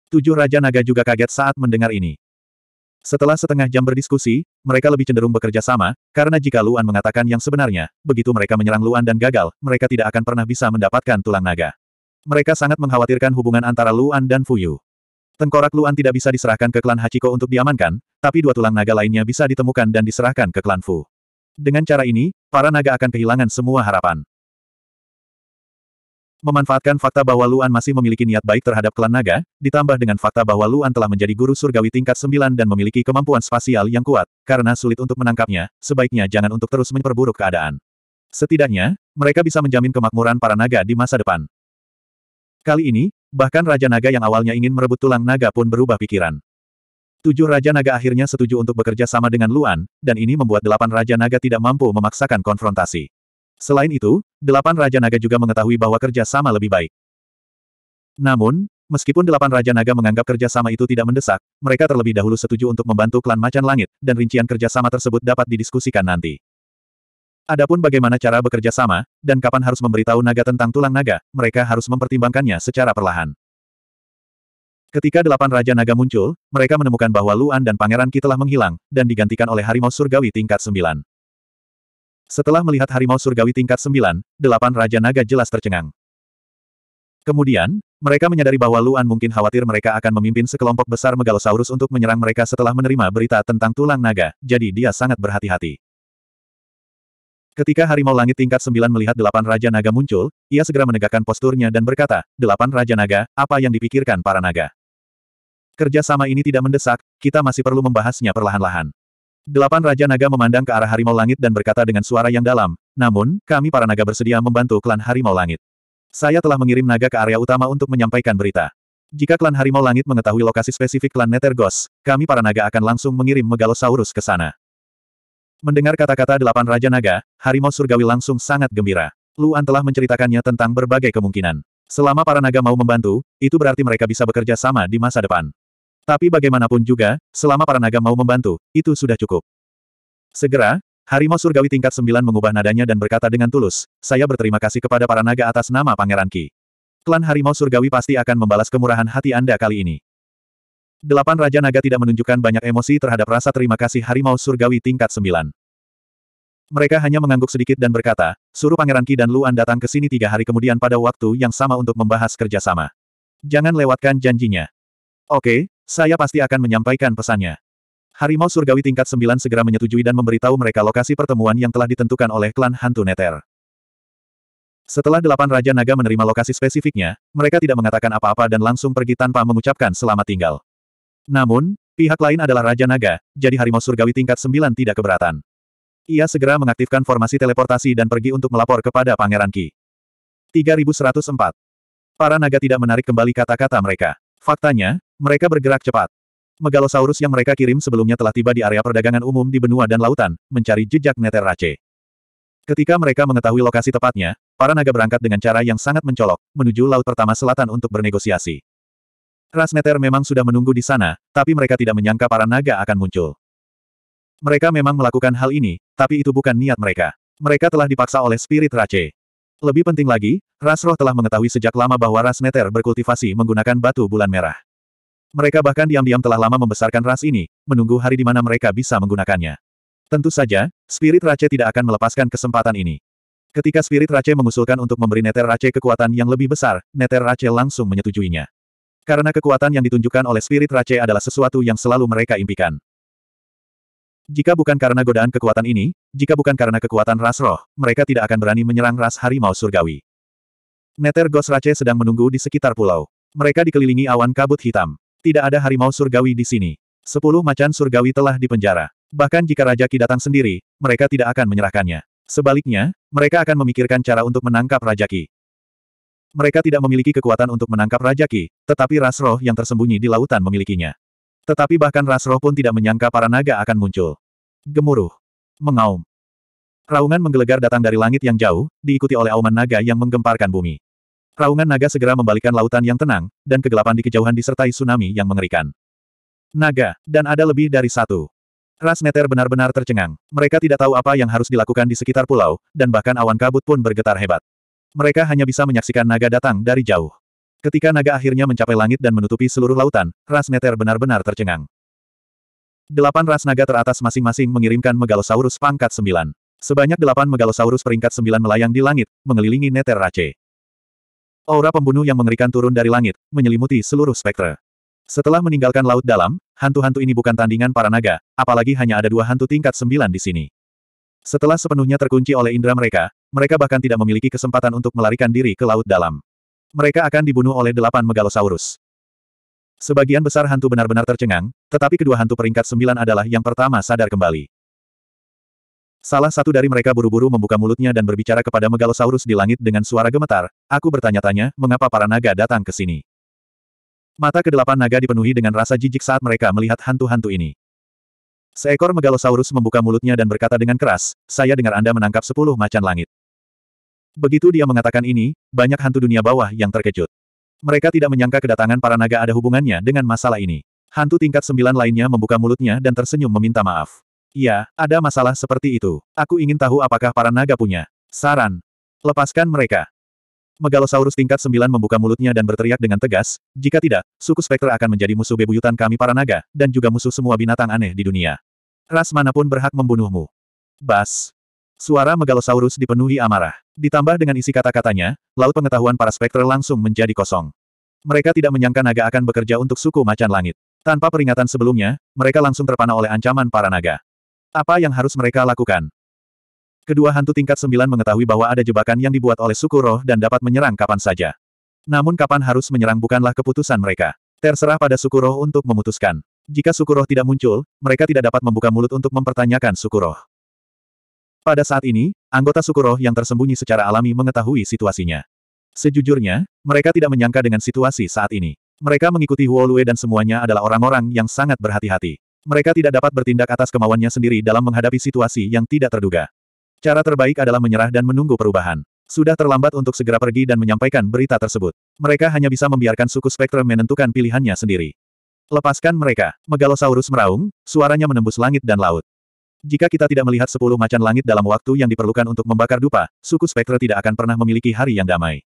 Tujuh Raja Naga juga kaget saat mendengar ini. Setelah setengah jam berdiskusi, mereka lebih cenderung bekerja sama, karena jika Luan mengatakan yang sebenarnya, begitu mereka menyerang Luan dan gagal, mereka tidak akan pernah bisa mendapatkan tulang naga. Mereka sangat mengkhawatirkan hubungan antara Luan dan Fuyu. Tengkorak Luan tidak bisa diserahkan ke klan Hachiko untuk diamankan, tapi dua tulang naga lainnya bisa ditemukan dan diserahkan ke klan Fu. Dengan cara ini, para naga akan kehilangan semua harapan. Memanfaatkan fakta bahwa Luan masih memiliki niat baik terhadap klan naga, ditambah dengan fakta bahwa Luan telah menjadi guru surgawi tingkat 9 dan memiliki kemampuan spasial yang kuat, karena sulit untuk menangkapnya, sebaiknya jangan untuk terus memperburuk keadaan. Setidaknya, mereka bisa menjamin kemakmuran para naga di masa depan. Kali ini, bahkan Raja Naga yang awalnya ingin merebut tulang naga pun berubah pikiran. Tujuh Raja Naga akhirnya setuju untuk bekerja sama dengan Luan, dan ini membuat delapan Raja Naga tidak mampu memaksakan konfrontasi. Selain itu, delapan Raja Naga juga mengetahui bahwa kerjasama lebih baik. Namun, meskipun delapan Raja Naga menganggap kerjasama itu tidak mendesak, mereka terlebih dahulu setuju untuk membantu klan Macan Langit, dan rincian kerjasama tersebut dapat didiskusikan nanti. Adapun bagaimana cara bekerja sama, dan kapan harus memberitahu naga tentang tulang naga, mereka harus mempertimbangkannya secara perlahan. Ketika delapan Raja Naga muncul, mereka menemukan bahwa Luan dan Pangeran Ki telah menghilang, dan digantikan oleh harimau surgawi tingkat sembilan. Setelah melihat harimau surgawi tingkat 9, delapan Raja Naga jelas tercengang. Kemudian, mereka menyadari bahwa Luan mungkin khawatir mereka akan memimpin sekelompok besar megalosaurus untuk menyerang mereka setelah menerima berita tentang tulang naga, jadi dia sangat berhati-hati. Ketika harimau langit tingkat 9 melihat delapan Raja Naga muncul, ia segera menegakkan posturnya dan berkata, Delapan Raja Naga, apa yang dipikirkan para naga? Kerjasama ini tidak mendesak, kita masih perlu membahasnya perlahan-lahan. Delapan Raja Naga memandang ke arah Harimau Langit dan berkata dengan suara yang dalam, namun, kami para naga bersedia membantu klan Harimau Langit. Saya telah mengirim naga ke area utama untuk menyampaikan berita. Jika klan Harimau Langit mengetahui lokasi spesifik klan Netergos, kami para naga akan langsung mengirim Megalosaurus ke sana. Mendengar kata-kata delapan Raja Naga, Harimau Surgawi langsung sangat gembira. Luan telah menceritakannya tentang berbagai kemungkinan. Selama para naga mau membantu, itu berarti mereka bisa bekerja sama di masa depan. Tapi bagaimanapun juga, selama para naga mau membantu, itu sudah cukup. Segera, Harimau Surgawi tingkat 9 mengubah nadanya dan berkata dengan tulus, saya berterima kasih kepada para naga atas nama Pangeran Ki. Klan Harimau Surgawi pasti akan membalas kemurahan hati Anda kali ini. Delapan Raja Naga tidak menunjukkan banyak emosi terhadap rasa terima kasih Harimau Surgawi tingkat 9. Mereka hanya mengangguk sedikit dan berkata, suruh Pangeran Ki dan Luan datang ke sini tiga hari kemudian pada waktu yang sama untuk membahas kerjasama. Jangan lewatkan janjinya. Oke, saya pasti akan menyampaikan pesannya. Harimau Surgawi tingkat 9 segera menyetujui dan memberitahu mereka lokasi pertemuan yang telah ditentukan oleh klan Hantu Neter. Setelah delapan Raja Naga menerima lokasi spesifiknya, mereka tidak mengatakan apa-apa dan langsung pergi tanpa mengucapkan selamat tinggal. Namun, pihak lain adalah Raja Naga, jadi Harimau Surgawi tingkat 9 tidak keberatan. Ia segera mengaktifkan formasi teleportasi dan pergi untuk melapor kepada Pangeran Ki. 3104. Para naga tidak menarik kembali kata-kata mereka. Faktanya, mereka bergerak cepat. Megalosaurus yang mereka kirim sebelumnya telah tiba di area perdagangan umum di benua dan lautan, mencari jejak Neterace. Ketika mereka mengetahui lokasi tepatnya, para naga berangkat dengan cara yang sangat mencolok, menuju Laut Pertama Selatan untuk bernegosiasi. Ras Neter memang sudah menunggu di sana, tapi mereka tidak menyangka para naga akan muncul. Mereka memang melakukan hal ini, tapi itu bukan niat mereka. Mereka telah dipaksa oleh Spirit Race. Lebih penting lagi, ras roh telah mengetahui sejak lama bahwa ras neter berkultivasi menggunakan batu bulan merah. Mereka bahkan diam-diam telah lama membesarkan ras ini, menunggu hari di mana mereka bisa menggunakannya. Tentu saja, spirit Rac'e tidak akan melepaskan kesempatan ini. Ketika spirit Rac'e mengusulkan untuk memberi Neter Rac'e kekuatan yang lebih besar, Neter Rac'e langsung menyetujuinya. Karena kekuatan yang ditunjukkan oleh spirit Rac'e adalah sesuatu yang selalu mereka impikan. Jika bukan karena godaan kekuatan ini, jika bukan karena kekuatan ras roh, mereka tidak akan berani menyerang ras harimau surgawi. Neter Gosrace sedang menunggu di sekitar pulau. Mereka dikelilingi awan kabut hitam. Tidak ada harimau surgawi di sini. Sepuluh macan surgawi telah dipenjara. Bahkan jika Raja Ki datang sendiri, mereka tidak akan menyerahkannya. Sebaliknya, mereka akan memikirkan cara untuk menangkap Raja Ki. Mereka tidak memiliki kekuatan untuk menangkap Raja Ki, tetapi ras roh yang tersembunyi di lautan memilikinya. Tetapi bahkan ras roh pun tidak menyangka para naga akan muncul. Gemuruh. Mengaum. Raungan menggelegar datang dari langit yang jauh, diikuti oleh auman naga yang menggemparkan bumi. Raungan naga segera membalikkan lautan yang tenang, dan kegelapan di kejauhan disertai tsunami yang mengerikan. Naga, dan ada lebih dari satu. Ras Neter benar-benar tercengang. Mereka tidak tahu apa yang harus dilakukan di sekitar pulau, dan bahkan awan kabut pun bergetar hebat. Mereka hanya bisa menyaksikan naga datang dari jauh. Ketika naga akhirnya mencapai langit dan menutupi seluruh lautan, ras Neter benar-benar tercengang. Delapan ras naga teratas masing-masing mengirimkan Megalosaurus pangkat sembilan. Sebanyak delapan Megalosaurus peringkat sembilan melayang di langit, mengelilingi Neter Race. Aura pembunuh yang mengerikan turun dari langit, menyelimuti seluruh spektre. Setelah meninggalkan laut dalam, hantu-hantu ini bukan tandingan para naga, apalagi hanya ada dua hantu tingkat sembilan di sini. Setelah sepenuhnya terkunci oleh indera mereka, mereka bahkan tidak memiliki kesempatan untuk melarikan diri ke laut dalam mereka akan dibunuh oleh delapan megalosaurus. Sebagian besar hantu benar-benar tercengang, tetapi kedua hantu peringkat sembilan adalah yang pertama sadar kembali. Salah satu dari mereka buru-buru membuka mulutnya dan berbicara kepada megalosaurus di langit dengan suara gemetar, aku bertanya-tanya, mengapa para naga datang ke sini? Mata kedelapan naga dipenuhi dengan rasa jijik saat mereka melihat hantu-hantu ini. Seekor megalosaurus membuka mulutnya dan berkata dengan keras, saya dengar Anda menangkap sepuluh macan langit. Begitu dia mengatakan ini, banyak hantu dunia bawah yang terkejut. Mereka tidak menyangka kedatangan para naga ada hubungannya dengan masalah ini. Hantu tingkat sembilan lainnya membuka mulutnya dan tersenyum meminta maaf. Ya, ada masalah seperti itu. Aku ingin tahu apakah para naga punya. Saran. Lepaskan mereka. Megalosaurus tingkat sembilan membuka mulutnya dan berteriak dengan tegas, jika tidak, suku Spekter akan menjadi musuh bebuyutan kami para naga, dan juga musuh semua binatang aneh di dunia. Ras manapun berhak membunuhmu. Bas. Suara Megalosaurus dipenuhi amarah. Ditambah dengan isi kata-katanya, laut pengetahuan para spektre langsung menjadi kosong. Mereka tidak menyangka naga akan bekerja untuk suku macan langit. Tanpa peringatan sebelumnya, mereka langsung terpana oleh ancaman para naga. Apa yang harus mereka lakukan? Kedua hantu tingkat sembilan mengetahui bahwa ada jebakan yang dibuat oleh suku roh dan dapat menyerang kapan saja. Namun kapan harus menyerang bukanlah keputusan mereka. Terserah pada suku roh untuk memutuskan. Jika suku roh tidak muncul, mereka tidak dapat membuka mulut untuk mempertanyakan suku roh. Pada saat ini, anggota suku roh yang tersembunyi secara alami mengetahui situasinya. Sejujurnya, mereka tidak menyangka dengan situasi saat ini. Mereka mengikuti Huolue dan semuanya adalah orang-orang yang sangat berhati-hati. Mereka tidak dapat bertindak atas kemauannya sendiri dalam menghadapi situasi yang tidak terduga. Cara terbaik adalah menyerah dan menunggu perubahan. Sudah terlambat untuk segera pergi dan menyampaikan berita tersebut. Mereka hanya bisa membiarkan suku spektrum menentukan pilihannya sendiri. Lepaskan mereka. Megalosaurus meraung, suaranya menembus langit dan laut. Jika kita tidak melihat sepuluh macan langit dalam waktu yang diperlukan untuk membakar dupa, suku spektre tidak akan pernah memiliki hari yang damai.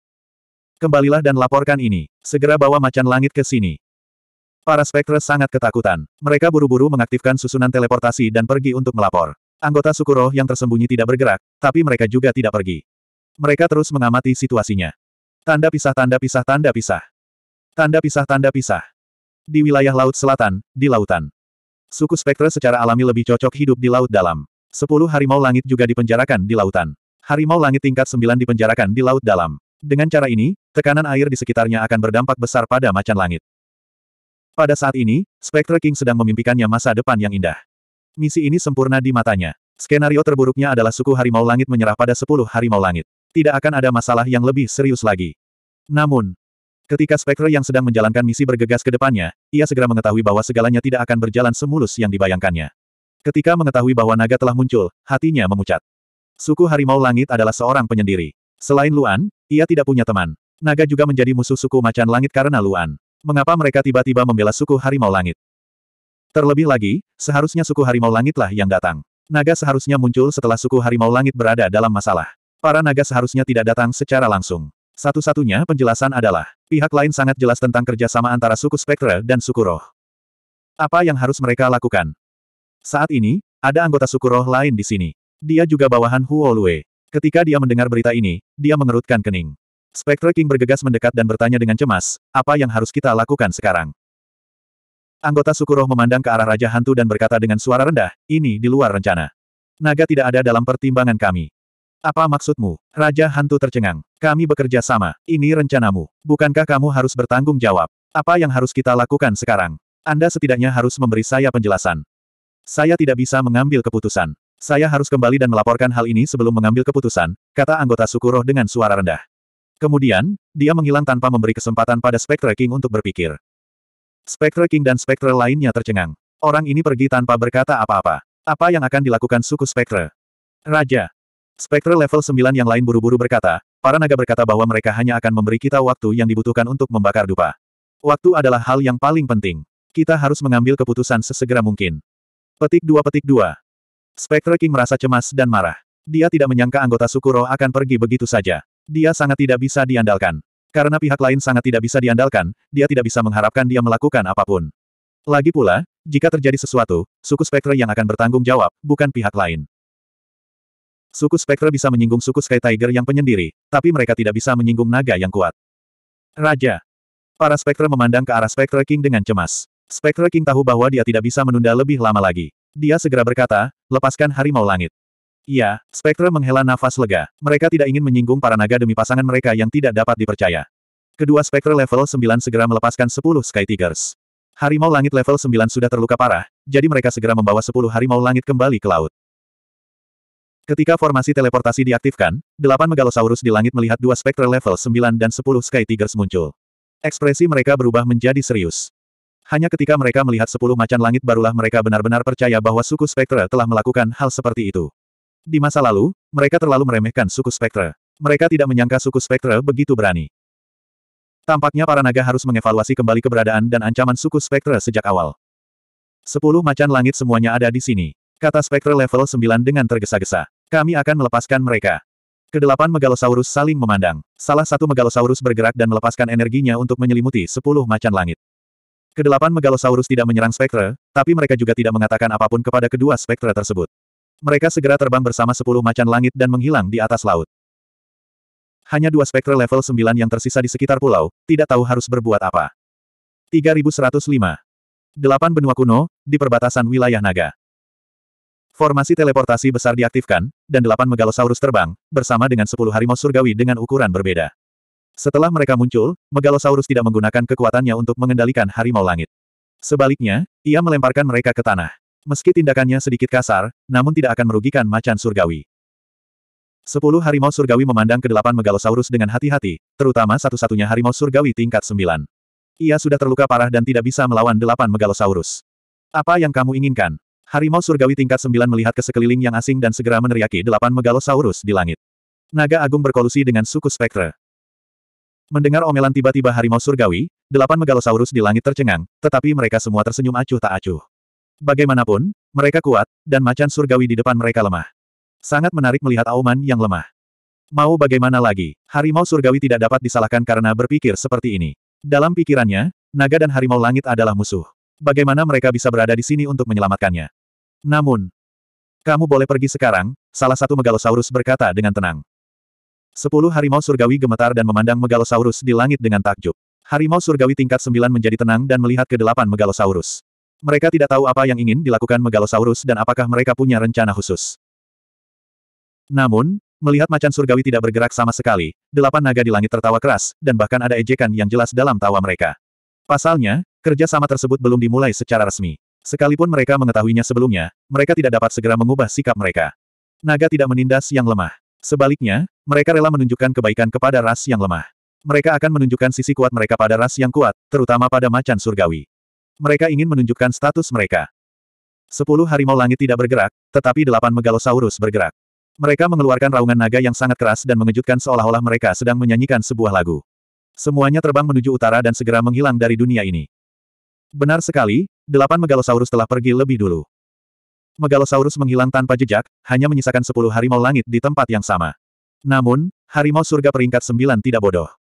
Kembalilah dan laporkan ini. Segera bawa macan langit ke sini. Para spektre sangat ketakutan. Mereka buru-buru mengaktifkan susunan teleportasi dan pergi untuk melapor. Anggota suku roh yang tersembunyi tidak bergerak, tapi mereka juga tidak pergi. Mereka terus mengamati situasinya. Tanda pisah tanda pisah tanda pisah. Tanda pisah tanda pisah. Di wilayah Laut Selatan, di lautan. Suku spektra secara alami lebih cocok hidup di laut dalam. Sepuluh harimau langit juga dipenjarakan di lautan. Harimau langit tingkat sembilan dipenjarakan di laut dalam. Dengan cara ini, tekanan air di sekitarnya akan berdampak besar pada macan langit. Pada saat ini, Spectre King sedang memimpikannya masa depan yang indah. Misi ini sempurna di matanya. Skenario terburuknya adalah suku harimau langit menyerah pada sepuluh harimau langit. Tidak akan ada masalah yang lebih serius lagi. Namun, Ketika Spectre yang sedang menjalankan misi bergegas ke depannya, ia segera mengetahui bahwa segalanya tidak akan berjalan semulus yang dibayangkannya. Ketika mengetahui bahwa naga telah muncul, hatinya memucat. Suku Harimau Langit adalah seorang penyendiri. Selain Luan, ia tidak punya teman. Naga juga menjadi musuh suku Macan Langit karena Luan. Mengapa mereka tiba-tiba membela suku Harimau Langit? Terlebih lagi, seharusnya suku Harimau Langitlah yang datang. Naga seharusnya muncul setelah suku Harimau Langit berada dalam masalah. Para naga seharusnya tidak datang secara langsung. Satu-satunya penjelasan adalah, pihak lain sangat jelas tentang kerjasama antara suku Spektra dan suku roh. Apa yang harus mereka lakukan? Saat ini, ada anggota suku roh lain di sini. Dia juga bawahan Huo Lue. Ketika dia mendengar berita ini, dia mengerutkan kening. Spectre King bergegas mendekat dan bertanya dengan cemas, apa yang harus kita lakukan sekarang? Anggota suku roh memandang ke arah Raja Hantu dan berkata dengan suara rendah, ini di luar rencana. Naga tidak ada dalam pertimbangan kami. Apa maksudmu? Raja hantu tercengang. Kami bekerja sama. Ini rencanamu. Bukankah kamu harus bertanggung jawab? Apa yang harus kita lakukan sekarang? Anda setidaknya harus memberi saya penjelasan. Saya tidak bisa mengambil keputusan. Saya harus kembali dan melaporkan hal ini sebelum mengambil keputusan, kata anggota suku roh dengan suara rendah. Kemudian, dia menghilang tanpa memberi kesempatan pada Spectre King untuk berpikir. Spectre King dan Spectre lainnya tercengang. Orang ini pergi tanpa berkata apa-apa. Apa yang akan dilakukan suku Spectre? Raja, Spektre level 9 yang lain buru-buru berkata, para naga berkata bahwa mereka hanya akan memberi kita waktu yang dibutuhkan untuk membakar dupa. Waktu adalah hal yang paling penting. Kita harus mengambil keputusan sesegera mungkin. Petik dua petik dua. Spektre King merasa cemas dan marah. Dia tidak menyangka anggota Sukuro akan pergi begitu saja. Dia sangat tidak bisa diandalkan. Karena pihak lain sangat tidak bisa diandalkan, dia tidak bisa mengharapkan dia melakukan apapun. Lagi pula, jika terjadi sesuatu, suku Spektre yang akan bertanggung jawab, bukan pihak lain. Suku Spektra bisa menyinggung suku Sky Tiger yang penyendiri, tapi mereka tidak bisa menyinggung naga yang kuat. Raja. Para Spektra memandang ke arah Spektra King dengan cemas. Spektra King tahu bahwa dia tidak bisa menunda lebih lama lagi. Dia segera berkata, lepaskan harimau langit. Iya, Spektra menghela nafas lega. Mereka tidak ingin menyinggung para naga demi pasangan mereka yang tidak dapat dipercaya. Kedua Spektra level 9 segera melepaskan 10 Sky Tigers. Harimau langit level 9 sudah terluka parah, jadi mereka segera membawa 10 harimau langit kembali ke laut. Ketika formasi teleportasi diaktifkan, delapan megalosaurus di langit melihat dua spektral level 9 dan 10 Sky Tigers muncul. Ekspresi mereka berubah menjadi serius. Hanya ketika mereka melihat sepuluh macan langit barulah mereka benar-benar percaya bahwa suku spektra telah melakukan hal seperti itu. Di masa lalu, mereka terlalu meremehkan suku spektra. Mereka tidak menyangka suku spektra begitu berani. Tampaknya para naga harus mengevaluasi kembali keberadaan dan ancaman suku spektra sejak awal. Sepuluh macan langit semuanya ada di sini, kata spektra level 9 dengan tergesa-gesa. Kami akan melepaskan mereka. Kedelapan megalosaurus saling memandang. Salah satu megalosaurus bergerak dan melepaskan energinya untuk menyelimuti sepuluh macan langit. Kedelapan megalosaurus tidak menyerang spektre, tapi mereka juga tidak mengatakan apapun kepada kedua spektre tersebut. Mereka segera terbang bersama sepuluh macan langit dan menghilang di atas laut. Hanya dua spektre level sembilan yang tersisa di sekitar pulau, tidak tahu harus berbuat apa. 3105. Delapan benua kuno, di perbatasan wilayah naga. Formasi teleportasi besar diaktifkan, dan delapan megalosaurus terbang, bersama dengan sepuluh harimau surgawi dengan ukuran berbeda. Setelah mereka muncul, megalosaurus tidak menggunakan kekuatannya untuk mengendalikan harimau langit. Sebaliknya, ia melemparkan mereka ke tanah. Meski tindakannya sedikit kasar, namun tidak akan merugikan macan surgawi. Sepuluh harimau surgawi memandang ke delapan megalosaurus dengan hati-hati, terutama satu-satunya harimau surgawi tingkat sembilan. Ia sudah terluka parah dan tidak bisa melawan delapan megalosaurus. Apa yang kamu inginkan? Harimau surgawi tingkat 9 melihat ke sekeliling yang asing dan segera meneriaki delapan megalosaurus di langit. Naga agung berkolusi dengan suku Spektrum. Mendengar omelan tiba-tiba harimau surgawi, delapan megalosaurus di langit tercengang, tetapi mereka semua tersenyum acuh tak acuh. Bagaimanapun, mereka kuat, dan macan surgawi di depan mereka lemah. Sangat menarik melihat Auman yang lemah. Mau bagaimana lagi, harimau surgawi tidak dapat disalahkan karena berpikir seperti ini. Dalam pikirannya, naga dan harimau langit adalah musuh. Bagaimana mereka bisa berada di sini untuk menyelamatkannya? Namun, kamu boleh pergi sekarang, salah satu Megalosaurus berkata dengan tenang. Sepuluh harimau surgawi gemetar dan memandang Megalosaurus di langit dengan takjub. Harimau surgawi tingkat sembilan menjadi tenang dan melihat ke delapan Megalosaurus. Mereka tidak tahu apa yang ingin dilakukan Megalosaurus dan apakah mereka punya rencana khusus. Namun, melihat macan surgawi tidak bergerak sama sekali, delapan naga di langit tertawa keras, dan bahkan ada ejekan yang jelas dalam tawa mereka. Pasalnya, Kerjasama tersebut belum dimulai secara resmi. Sekalipun mereka mengetahuinya sebelumnya, mereka tidak dapat segera mengubah sikap mereka. Naga tidak menindas yang lemah. Sebaliknya, mereka rela menunjukkan kebaikan kepada ras yang lemah. Mereka akan menunjukkan sisi kuat mereka pada ras yang kuat, terutama pada macan surgawi. Mereka ingin menunjukkan status mereka. Sepuluh harimau langit tidak bergerak, tetapi delapan megalosaurus bergerak. Mereka mengeluarkan raungan naga yang sangat keras dan mengejutkan seolah-olah mereka sedang menyanyikan sebuah lagu. Semuanya terbang menuju utara dan segera menghilang dari dunia ini. Benar sekali, delapan megalosaurus telah pergi lebih dulu. Megalosaurus menghilang tanpa jejak, hanya menyisakan sepuluh harimau langit di tempat yang sama. Namun, harimau surga peringkat sembilan tidak bodoh.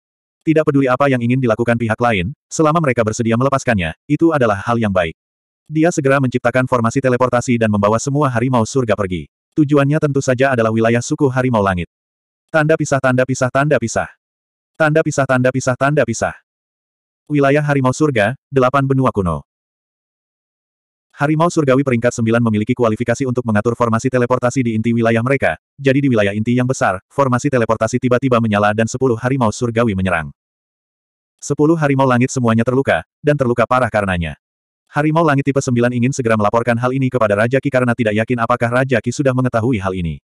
Tidak peduli apa yang ingin dilakukan pihak lain, selama mereka bersedia melepaskannya, itu adalah hal yang baik. Dia segera menciptakan formasi teleportasi dan membawa semua harimau surga pergi. Tujuannya tentu saja adalah wilayah suku harimau langit. Tanda pisah tanda pisah tanda pisah. Tanda pisah tanda pisah tanda pisah. Wilayah Harimau Surga, delapan benua kuno. Harimau Surgawi peringkat 9 memiliki kualifikasi untuk mengatur formasi teleportasi di inti wilayah mereka, jadi di wilayah inti yang besar, formasi teleportasi tiba-tiba menyala dan 10 Harimau Surgawi menyerang. 10 Harimau Langit semuanya terluka, dan terluka parah karenanya. Harimau Langit tipe 9 ingin segera melaporkan hal ini kepada Raja Ki karena tidak yakin apakah Raja Ki sudah mengetahui hal ini.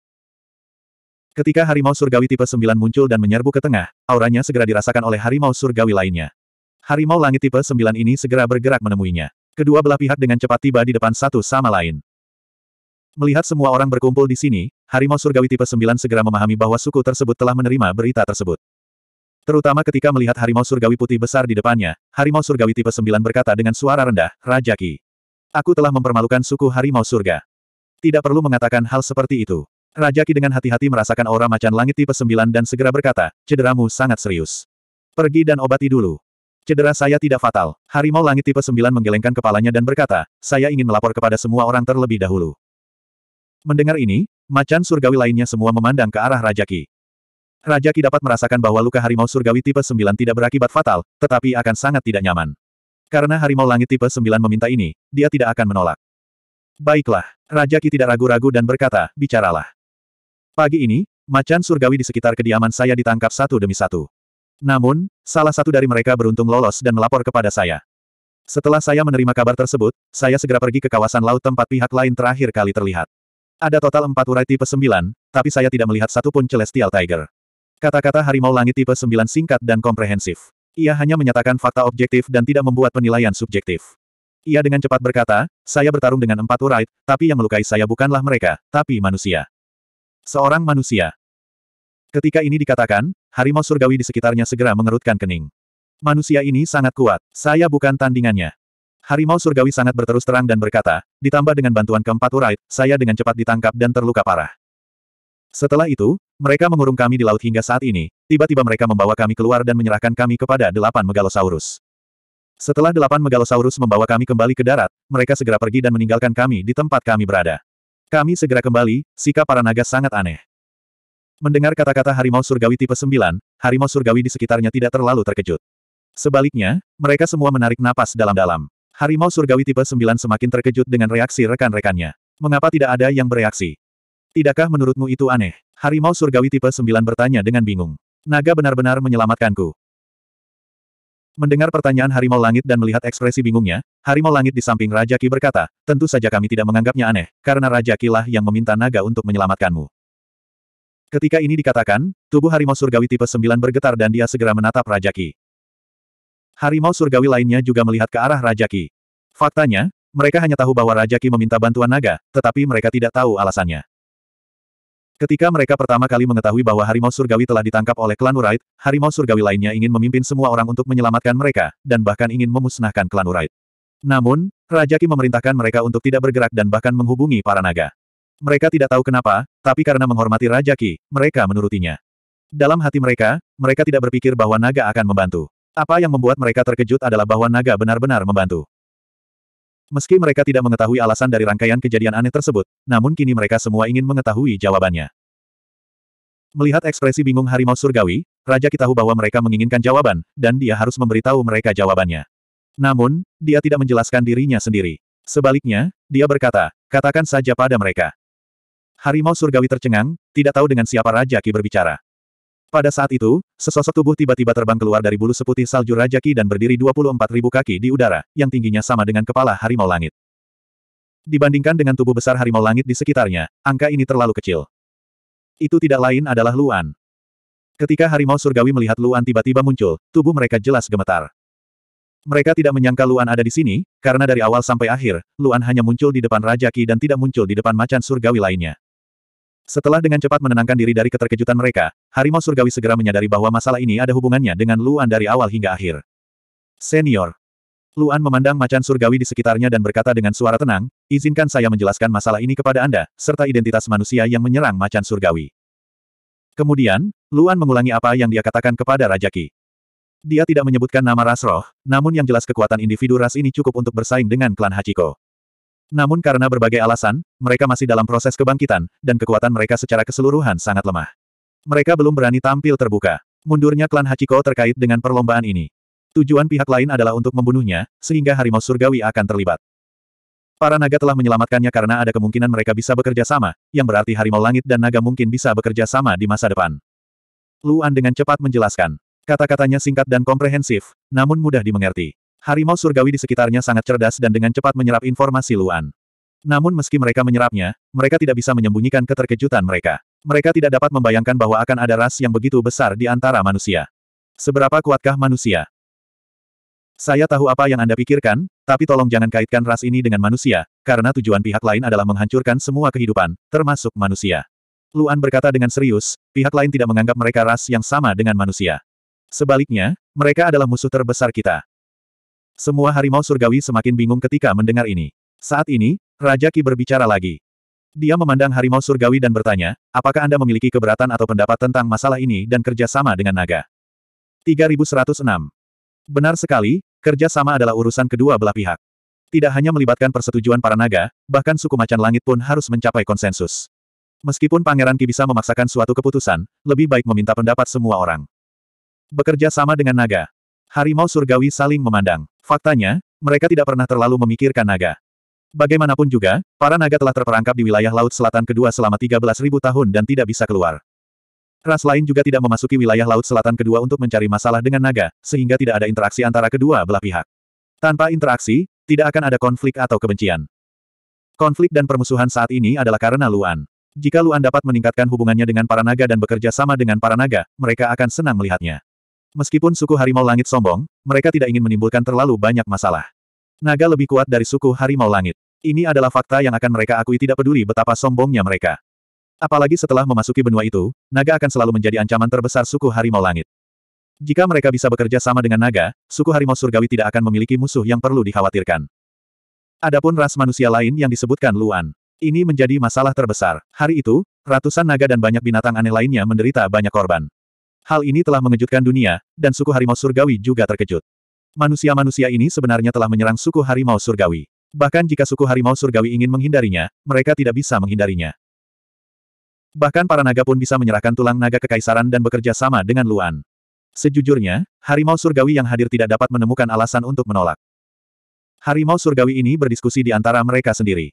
Ketika Harimau Surgawi tipe 9 muncul dan menyerbu ke tengah, auranya segera dirasakan oleh Harimau Surgawi lainnya. Harimau langit tipe 9 ini segera bergerak menemuinya. Kedua belah pihak dengan cepat tiba di depan satu sama lain. Melihat semua orang berkumpul di sini, harimau surgawi tipe 9 segera memahami bahwa suku tersebut telah menerima berita tersebut. Terutama ketika melihat harimau surgawi putih besar di depannya, harimau surgawi tipe 9 berkata dengan suara rendah, Raja Ki. Aku telah mempermalukan suku harimau surga. Tidak perlu mengatakan hal seperti itu. Raja Ki dengan hati-hati merasakan aura macan langit tipe 9 dan segera berkata, cederamu sangat serius. Pergi dan obati dulu. Cedera saya tidak fatal. Harimau Langit tipe 9 menggelengkan kepalanya dan berkata, saya ingin melapor kepada semua orang terlebih dahulu. Mendengar ini, macan surgawi lainnya semua memandang ke arah Rajaki. Rajaki dapat merasakan bahwa luka harimau surgawi tipe 9 tidak berakibat fatal, tetapi akan sangat tidak nyaman. Karena harimau langit tipe 9 meminta ini, dia tidak akan menolak. Baiklah, Rajaki tidak ragu-ragu dan berkata, bicaralah. Pagi ini, macan surgawi di sekitar kediaman saya ditangkap satu demi satu. Namun, salah satu dari mereka beruntung lolos dan melapor kepada saya. Setelah saya menerima kabar tersebut, saya segera pergi ke kawasan laut tempat pihak lain terakhir kali terlihat. Ada total empat urai tipe sembilan, tapi saya tidak melihat satupun Celestial Tiger. Kata-kata harimau langit tipe sembilan singkat dan komprehensif. Ia hanya menyatakan fakta objektif dan tidak membuat penilaian subjektif. Ia dengan cepat berkata, saya bertarung dengan empat urai, tapi yang melukai saya bukanlah mereka, tapi manusia. Seorang manusia. Ketika ini dikatakan, harimau surgawi di sekitarnya segera mengerutkan kening. Manusia ini sangat kuat, saya bukan tandingannya. Harimau surgawi sangat berterus terang dan berkata, ditambah dengan bantuan keempat urait, saya dengan cepat ditangkap dan terluka parah. Setelah itu, mereka mengurung kami di laut hingga saat ini, tiba-tiba mereka membawa kami keluar dan menyerahkan kami kepada delapan megalosaurus. Setelah delapan megalosaurus membawa kami kembali ke darat, mereka segera pergi dan meninggalkan kami di tempat kami berada. Kami segera kembali, sikap para naga sangat aneh. Mendengar kata-kata harimau surgawi tipe 9, harimau surgawi di sekitarnya tidak terlalu terkejut. Sebaliknya, mereka semua menarik napas dalam-dalam. Harimau surgawi tipe 9 semakin terkejut dengan reaksi rekan-rekannya. Mengapa tidak ada yang bereaksi? Tidakkah menurutmu itu aneh? Harimau surgawi tipe 9 bertanya dengan bingung. Naga benar-benar menyelamatkanku. Mendengar pertanyaan harimau langit dan melihat ekspresi bingungnya, harimau langit di samping Raja Ki berkata, tentu saja kami tidak menganggapnya aneh, karena Raja Ki lah yang meminta naga untuk menyelamatkanmu. Ketika ini dikatakan, tubuh harimau surgawi tipe 9 bergetar dan dia segera menatap Rajaki. Ki. Harimau surgawi lainnya juga melihat ke arah Rajaki. Faktanya, mereka hanya tahu bahwa Rajaki meminta bantuan naga, tetapi mereka tidak tahu alasannya. Ketika mereka pertama kali mengetahui bahwa harimau surgawi telah ditangkap oleh klan Urait, harimau surgawi lainnya ingin memimpin semua orang untuk menyelamatkan mereka, dan bahkan ingin memusnahkan klan Urait. Namun, Rajaki memerintahkan mereka untuk tidak bergerak dan bahkan menghubungi para naga. Mereka tidak tahu kenapa, tapi karena menghormati Raja Ki, mereka menurutinya. Dalam hati mereka, mereka tidak berpikir bahwa naga akan membantu. Apa yang membuat mereka terkejut adalah bahwa naga benar-benar membantu. Meski mereka tidak mengetahui alasan dari rangkaian kejadian aneh tersebut, namun kini mereka semua ingin mengetahui jawabannya. Melihat ekspresi bingung harimau surgawi, Raja Ki tahu bahwa mereka menginginkan jawaban, dan dia harus memberitahu mereka jawabannya. Namun, dia tidak menjelaskan dirinya sendiri. Sebaliknya, dia berkata, katakan saja pada mereka. Harimau surgawi tercengang, tidak tahu dengan siapa Raja Ki berbicara. Pada saat itu, sesosok tubuh tiba-tiba terbang keluar dari bulu seputih salju Raja Ki dan berdiri 24.000 kaki di udara, yang tingginya sama dengan kepala harimau langit. Dibandingkan dengan tubuh besar harimau langit di sekitarnya, angka ini terlalu kecil. Itu tidak lain adalah Luan. Ketika harimau surgawi melihat Luan tiba-tiba muncul, tubuh mereka jelas gemetar. Mereka tidak menyangka Luan ada di sini, karena dari awal sampai akhir, Luan hanya muncul di depan Raja Ki dan tidak muncul di depan macan surgawi lainnya. Setelah dengan cepat menenangkan diri dari keterkejutan mereka, Harimau Surgawi segera menyadari bahwa masalah ini ada hubungannya dengan Luan dari awal hingga akhir. Senior. Luan memandang macan surgawi di sekitarnya dan berkata dengan suara tenang, izinkan saya menjelaskan masalah ini kepada Anda, serta identitas manusia yang menyerang macan surgawi. Kemudian, Luan mengulangi apa yang dia katakan kepada Raja Ki. Dia tidak menyebutkan nama ras roh, namun yang jelas kekuatan individu ras ini cukup untuk bersaing dengan klan Hachiko. Namun karena berbagai alasan, mereka masih dalam proses kebangkitan, dan kekuatan mereka secara keseluruhan sangat lemah. Mereka belum berani tampil terbuka. Mundurnya klan Hachiko terkait dengan perlombaan ini. Tujuan pihak lain adalah untuk membunuhnya, sehingga harimau surgawi akan terlibat. Para naga telah menyelamatkannya karena ada kemungkinan mereka bisa bekerja sama, yang berarti harimau langit dan naga mungkin bisa bekerja sama di masa depan. Luan dengan cepat menjelaskan. Kata-katanya singkat dan komprehensif, namun mudah dimengerti. Harimau surgawi di sekitarnya sangat cerdas dan dengan cepat menyerap informasi Luan. Namun meski mereka menyerapnya, mereka tidak bisa menyembunyikan keterkejutan mereka. Mereka tidak dapat membayangkan bahwa akan ada ras yang begitu besar di antara manusia. Seberapa kuatkah manusia? Saya tahu apa yang Anda pikirkan, tapi tolong jangan kaitkan ras ini dengan manusia, karena tujuan pihak lain adalah menghancurkan semua kehidupan, termasuk manusia. Luan berkata dengan serius, pihak lain tidak menganggap mereka ras yang sama dengan manusia. Sebaliknya, mereka adalah musuh terbesar kita. Semua harimau surgawi semakin bingung ketika mendengar ini. Saat ini, Raja Ki berbicara lagi. Dia memandang harimau surgawi dan bertanya, apakah Anda memiliki keberatan atau pendapat tentang masalah ini dan kerjasama dengan naga? 3106. Benar sekali, kerjasama adalah urusan kedua belah pihak. Tidak hanya melibatkan persetujuan para naga, bahkan suku macan langit pun harus mencapai konsensus. Meskipun Pangeran Ki bisa memaksakan suatu keputusan, lebih baik meminta pendapat semua orang. Bekerja sama dengan naga, Harimau surgawi saling memandang. Faktanya, mereka tidak pernah terlalu memikirkan naga. Bagaimanapun juga, para naga telah terperangkap di wilayah Laut Selatan Kedua selama 13.000 tahun dan tidak bisa keluar. Ras lain juga tidak memasuki wilayah Laut Selatan Kedua untuk mencari masalah dengan naga, sehingga tidak ada interaksi antara kedua belah pihak. Tanpa interaksi, tidak akan ada konflik atau kebencian. Konflik dan permusuhan saat ini adalah karena Luan. Jika Luan dapat meningkatkan hubungannya dengan para naga dan bekerja sama dengan para naga, mereka akan senang melihatnya. Meskipun suku harimau langit sombong, mereka tidak ingin menimbulkan terlalu banyak masalah. Naga lebih kuat dari suku harimau langit. Ini adalah fakta yang akan mereka akui tidak peduli betapa sombongnya mereka. Apalagi setelah memasuki benua itu, naga akan selalu menjadi ancaman terbesar suku harimau langit. Jika mereka bisa bekerja sama dengan naga, suku harimau surgawi tidak akan memiliki musuh yang perlu dikhawatirkan. Adapun ras manusia lain yang disebutkan Luan. Ini menjadi masalah terbesar. Hari itu, ratusan naga dan banyak binatang aneh lainnya menderita banyak korban. Hal ini telah mengejutkan dunia, dan suku harimau surgawi juga terkejut. Manusia-manusia ini sebenarnya telah menyerang suku harimau surgawi. Bahkan jika suku harimau surgawi ingin menghindarinya, mereka tidak bisa menghindarinya. Bahkan para naga pun bisa menyerahkan tulang naga kekaisaran dan bekerja sama dengan Luan. Sejujurnya, harimau surgawi yang hadir tidak dapat menemukan alasan untuk menolak. Harimau surgawi ini berdiskusi di antara mereka sendiri.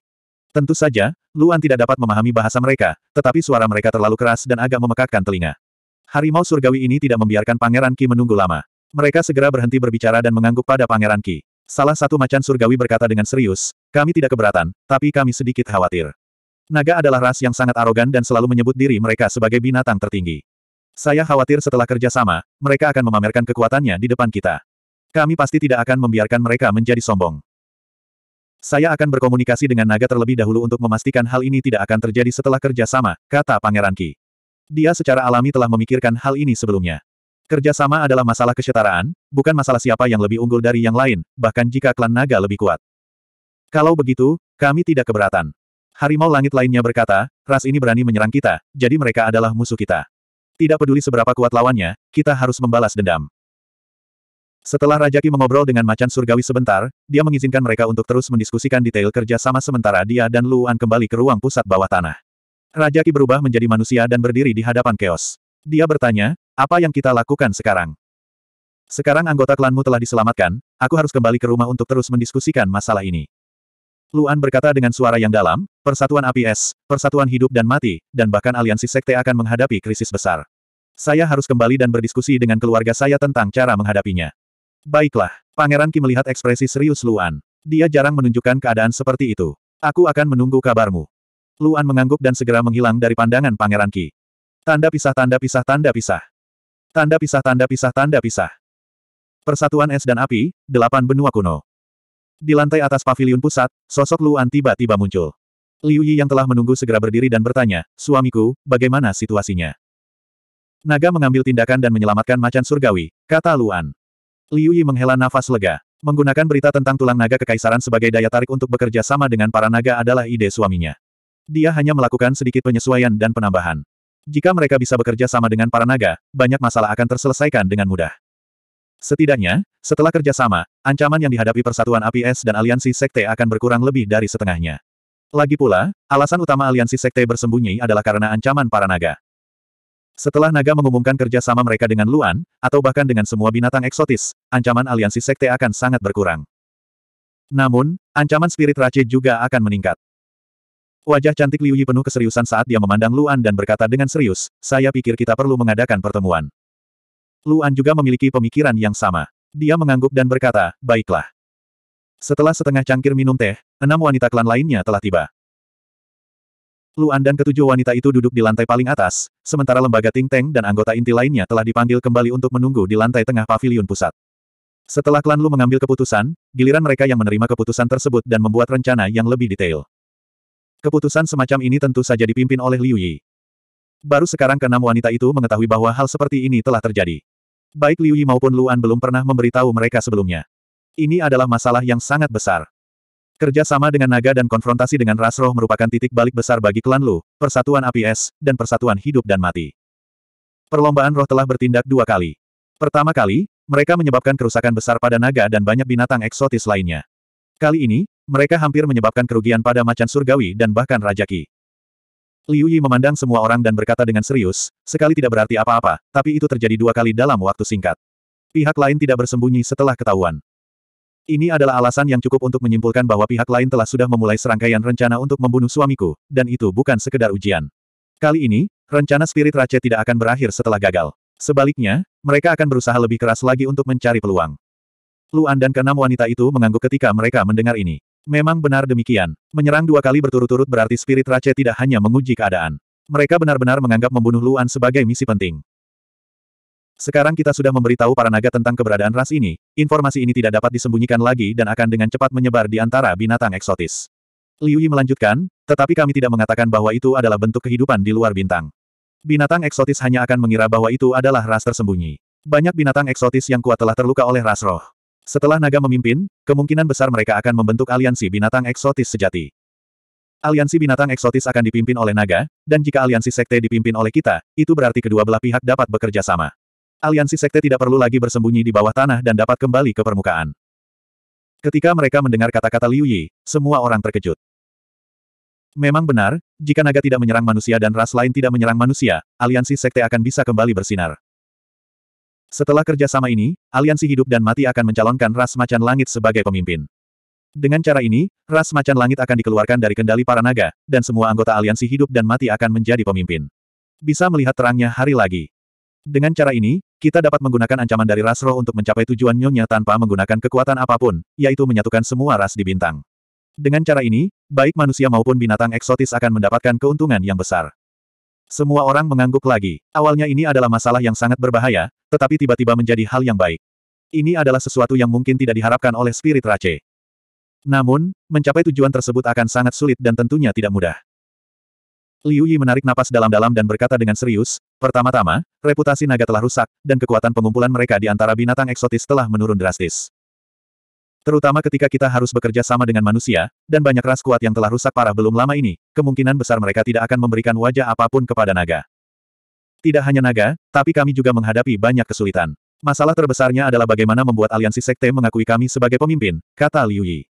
Tentu saja, Luan tidak dapat memahami bahasa mereka, tetapi suara mereka terlalu keras dan agak memekakkan telinga. Harimau surgawi ini tidak membiarkan Pangeran Ki menunggu lama. Mereka segera berhenti berbicara dan mengangguk pada Pangeran Ki. Salah satu macan surgawi berkata dengan serius, kami tidak keberatan, tapi kami sedikit khawatir. Naga adalah ras yang sangat arogan dan selalu menyebut diri mereka sebagai binatang tertinggi. Saya khawatir setelah kerjasama, mereka akan memamerkan kekuatannya di depan kita. Kami pasti tidak akan membiarkan mereka menjadi sombong. Saya akan berkomunikasi dengan naga terlebih dahulu untuk memastikan hal ini tidak akan terjadi setelah kerjasama, kata Pangeran Ki. Dia secara alami telah memikirkan hal ini sebelumnya. Kerjasama adalah masalah kesetaraan, bukan masalah siapa yang lebih unggul dari yang lain, bahkan jika klan naga lebih kuat. Kalau begitu, kami tidak keberatan. Harimau langit lainnya berkata, ras ini berani menyerang kita, jadi mereka adalah musuh kita. Tidak peduli seberapa kuat lawannya, kita harus membalas dendam. Setelah Rajaki mengobrol dengan macan surgawi sebentar, dia mengizinkan mereka untuk terus mendiskusikan detail kerja sama sementara dia dan Luan kembali ke ruang pusat bawah tanah. Raja Ki berubah menjadi manusia dan berdiri di hadapan keos. Dia bertanya, apa yang kita lakukan sekarang? Sekarang anggota klanmu telah diselamatkan, aku harus kembali ke rumah untuk terus mendiskusikan masalah ini. Luan berkata dengan suara yang dalam, persatuan APS, persatuan hidup dan mati, dan bahkan aliansi sekte akan menghadapi krisis besar. Saya harus kembali dan berdiskusi dengan keluarga saya tentang cara menghadapinya. Baiklah, Pangeran Ki melihat ekspresi serius Luan. Dia jarang menunjukkan keadaan seperti itu. Aku akan menunggu kabarmu. Luan mengangguk dan segera menghilang dari pandangan Pangeran Ki. Tanda pisah tanda pisah tanda pisah. Tanda pisah tanda pisah tanda pisah. Persatuan es dan api, delapan benua kuno. Di lantai atas paviliun pusat, sosok Luan tiba-tiba muncul. Liu Yi yang telah menunggu segera berdiri dan bertanya, suamiku, bagaimana situasinya? Naga mengambil tindakan dan menyelamatkan macan surgawi, kata Luan. Liu Yi menghela nafas lega. Menggunakan berita tentang tulang naga kekaisaran sebagai daya tarik untuk bekerja sama dengan para naga adalah ide suaminya. Dia hanya melakukan sedikit penyesuaian dan penambahan. Jika mereka bisa bekerja sama dengan para naga, banyak masalah akan terselesaikan dengan mudah. Setidaknya, setelah kerjasama, ancaman yang dihadapi Persatuan APS dan Aliansi Sekte akan berkurang lebih dari setengahnya. Lagi pula, alasan utama aliansi sekte bersembunyi adalah karena ancaman para naga. Setelah naga mengumumkan kerjasama mereka dengan Luan, atau bahkan dengan semua binatang eksotis, ancaman aliansi sekte akan sangat berkurang. Namun, ancaman spirit raci juga akan meningkat. Wajah cantik Liu Yi penuh keseriusan saat dia memandang Luan dan berkata dengan serius, saya pikir kita perlu mengadakan pertemuan. Luan juga memiliki pemikiran yang sama. Dia mengangguk dan berkata, baiklah. Setelah setengah cangkir minum teh, enam wanita klan lainnya telah tiba. Luan dan ketujuh wanita itu duduk di lantai paling atas, sementara lembaga Ting Teng dan anggota inti lainnya telah dipanggil kembali untuk menunggu di lantai tengah pavilion pusat. Setelah klan Lu mengambil keputusan, giliran mereka yang menerima keputusan tersebut dan membuat rencana yang lebih detail. Keputusan semacam ini tentu saja dipimpin oleh Liu Yi. Baru sekarang keenam wanita itu mengetahui bahwa hal seperti ini telah terjadi. Baik Liu Yi maupun Luan belum pernah memberitahu mereka sebelumnya. Ini adalah masalah yang sangat besar. Kerjasama dengan naga dan konfrontasi dengan ras roh merupakan titik balik besar bagi klan Lu, persatuan api es, dan persatuan hidup dan mati. Perlombaan roh telah bertindak dua kali. Pertama kali, mereka menyebabkan kerusakan besar pada naga dan banyak binatang eksotis lainnya. Kali ini, mereka hampir menyebabkan kerugian pada macan surgawi dan bahkan Raja Liu Yi memandang semua orang dan berkata dengan serius, sekali tidak berarti apa-apa, tapi itu terjadi dua kali dalam waktu singkat. Pihak lain tidak bersembunyi setelah ketahuan. Ini adalah alasan yang cukup untuk menyimpulkan bahwa pihak lain telah sudah memulai serangkaian rencana untuk membunuh suamiku, dan itu bukan sekedar ujian. Kali ini, rencana spirit Rache tidak akan berakhir setelah gagal. Sebaliknya, mereka akan berusaha lebih keras lagi untuk mencari peluang. Luan dan keenam wanita itu mengangguk ketika mereka mendengar ini. Memang benar demikian. Menyerang dua kali berturut-turut berarti spirit race tidak hanya menguji keadaan. Mereka benar-benar menganggap membunuh Luan sebagai misi penting. Sekarang kita sudah memberitahu para naga tentang keberadaan ras ini, informasi ini tidak dapat disembunyikan lagi dan akan dengan cepat menyebar di antara binatang eksotis. Liu Yi melanjutkan, tetapi kami tidak mengatakan bahwa itu adalah bentuk kehidupan di luar bintang. Binatang eksotis hanya akan mengira bahwa itu adalah ras tersembunyi. Banyak binatang eksotis yang kuat telah terluka oleh ras roh. Setelah naga memimpin, kemungkinan besar mereka akan membentuk aliansi binatang eksotis sejati. Aliansi binatang eksotis akan dipimpin oleh naga, dan jika aliansi sekte dipimpin oleh kita, itu berarti kedua belah pihak dapat bekerja sama. Aliansi sekte tidak perlu lagi bersembunyi di bawah tanah dan dapat kembali ke permukaan. Ketika mereka mendengar kata-kata Liu Yi, semua orang terkejut. Memang benar, jika naga tidak menyerang manusia dan ras lain tidak menyerang manusia, aliansi sekte akan bisa kembali bersinar. Setelah kerjasama ini, aliansi hidup dan mati akan mencalonkan ras macan langit sebagai pemimpin. Dengan cara ini, ras macan langit akan dikeluarkan dari kendali para naga, dan semua anggota aliansi hidup dan mati akan menjadi pemimpin. Bisa melihat terangnya hari lagi. Dengan cara ini, kita dapat menggunakan ancaman dari ras roh untuk mencapai tujuan nyonya tanpa menggunakan kekuatan apapun, yaitu menyatukan semua ras di bintang. Dengan cara ini, baik manusia maupun binatang eksotis akan mendapatkan keuntungan yang besar. Semua orang mengangguk lagi. Awalnya ini adalah masalah yang sangat berbahaya, tetapi tiba-tiba menjadi hal yang baik. Ini adalah sesuatu yang mungkin tidak diharapkan oleh spirit Rache. Namun, mencapai tujuan tersebut akan sangat sulit dan tentunya tidak mudah. Liu Yi menarik napas dalam-dalam dan berkata dengan serius, pertama-tama, reputasi naga telah rusak, dan kekuatan pengumpulan mereka di antara binatang eksotis telah menurun drastis. Terutama ketika kita harus bekerja sama dengan manusia, dan banyak ras kuat yang telah rusak parah belum lama ini, kemungkinan besar mereka tidak akan memberikan wajah apapun kepada naga. Tidak hanya naga, tapi kami juga menghadapi banyak kesulitan. Masalah terbesarnya adalah bagaimana membuat aliansi sekte mengakui kami sebagai pemimpin, kata Liu Yi.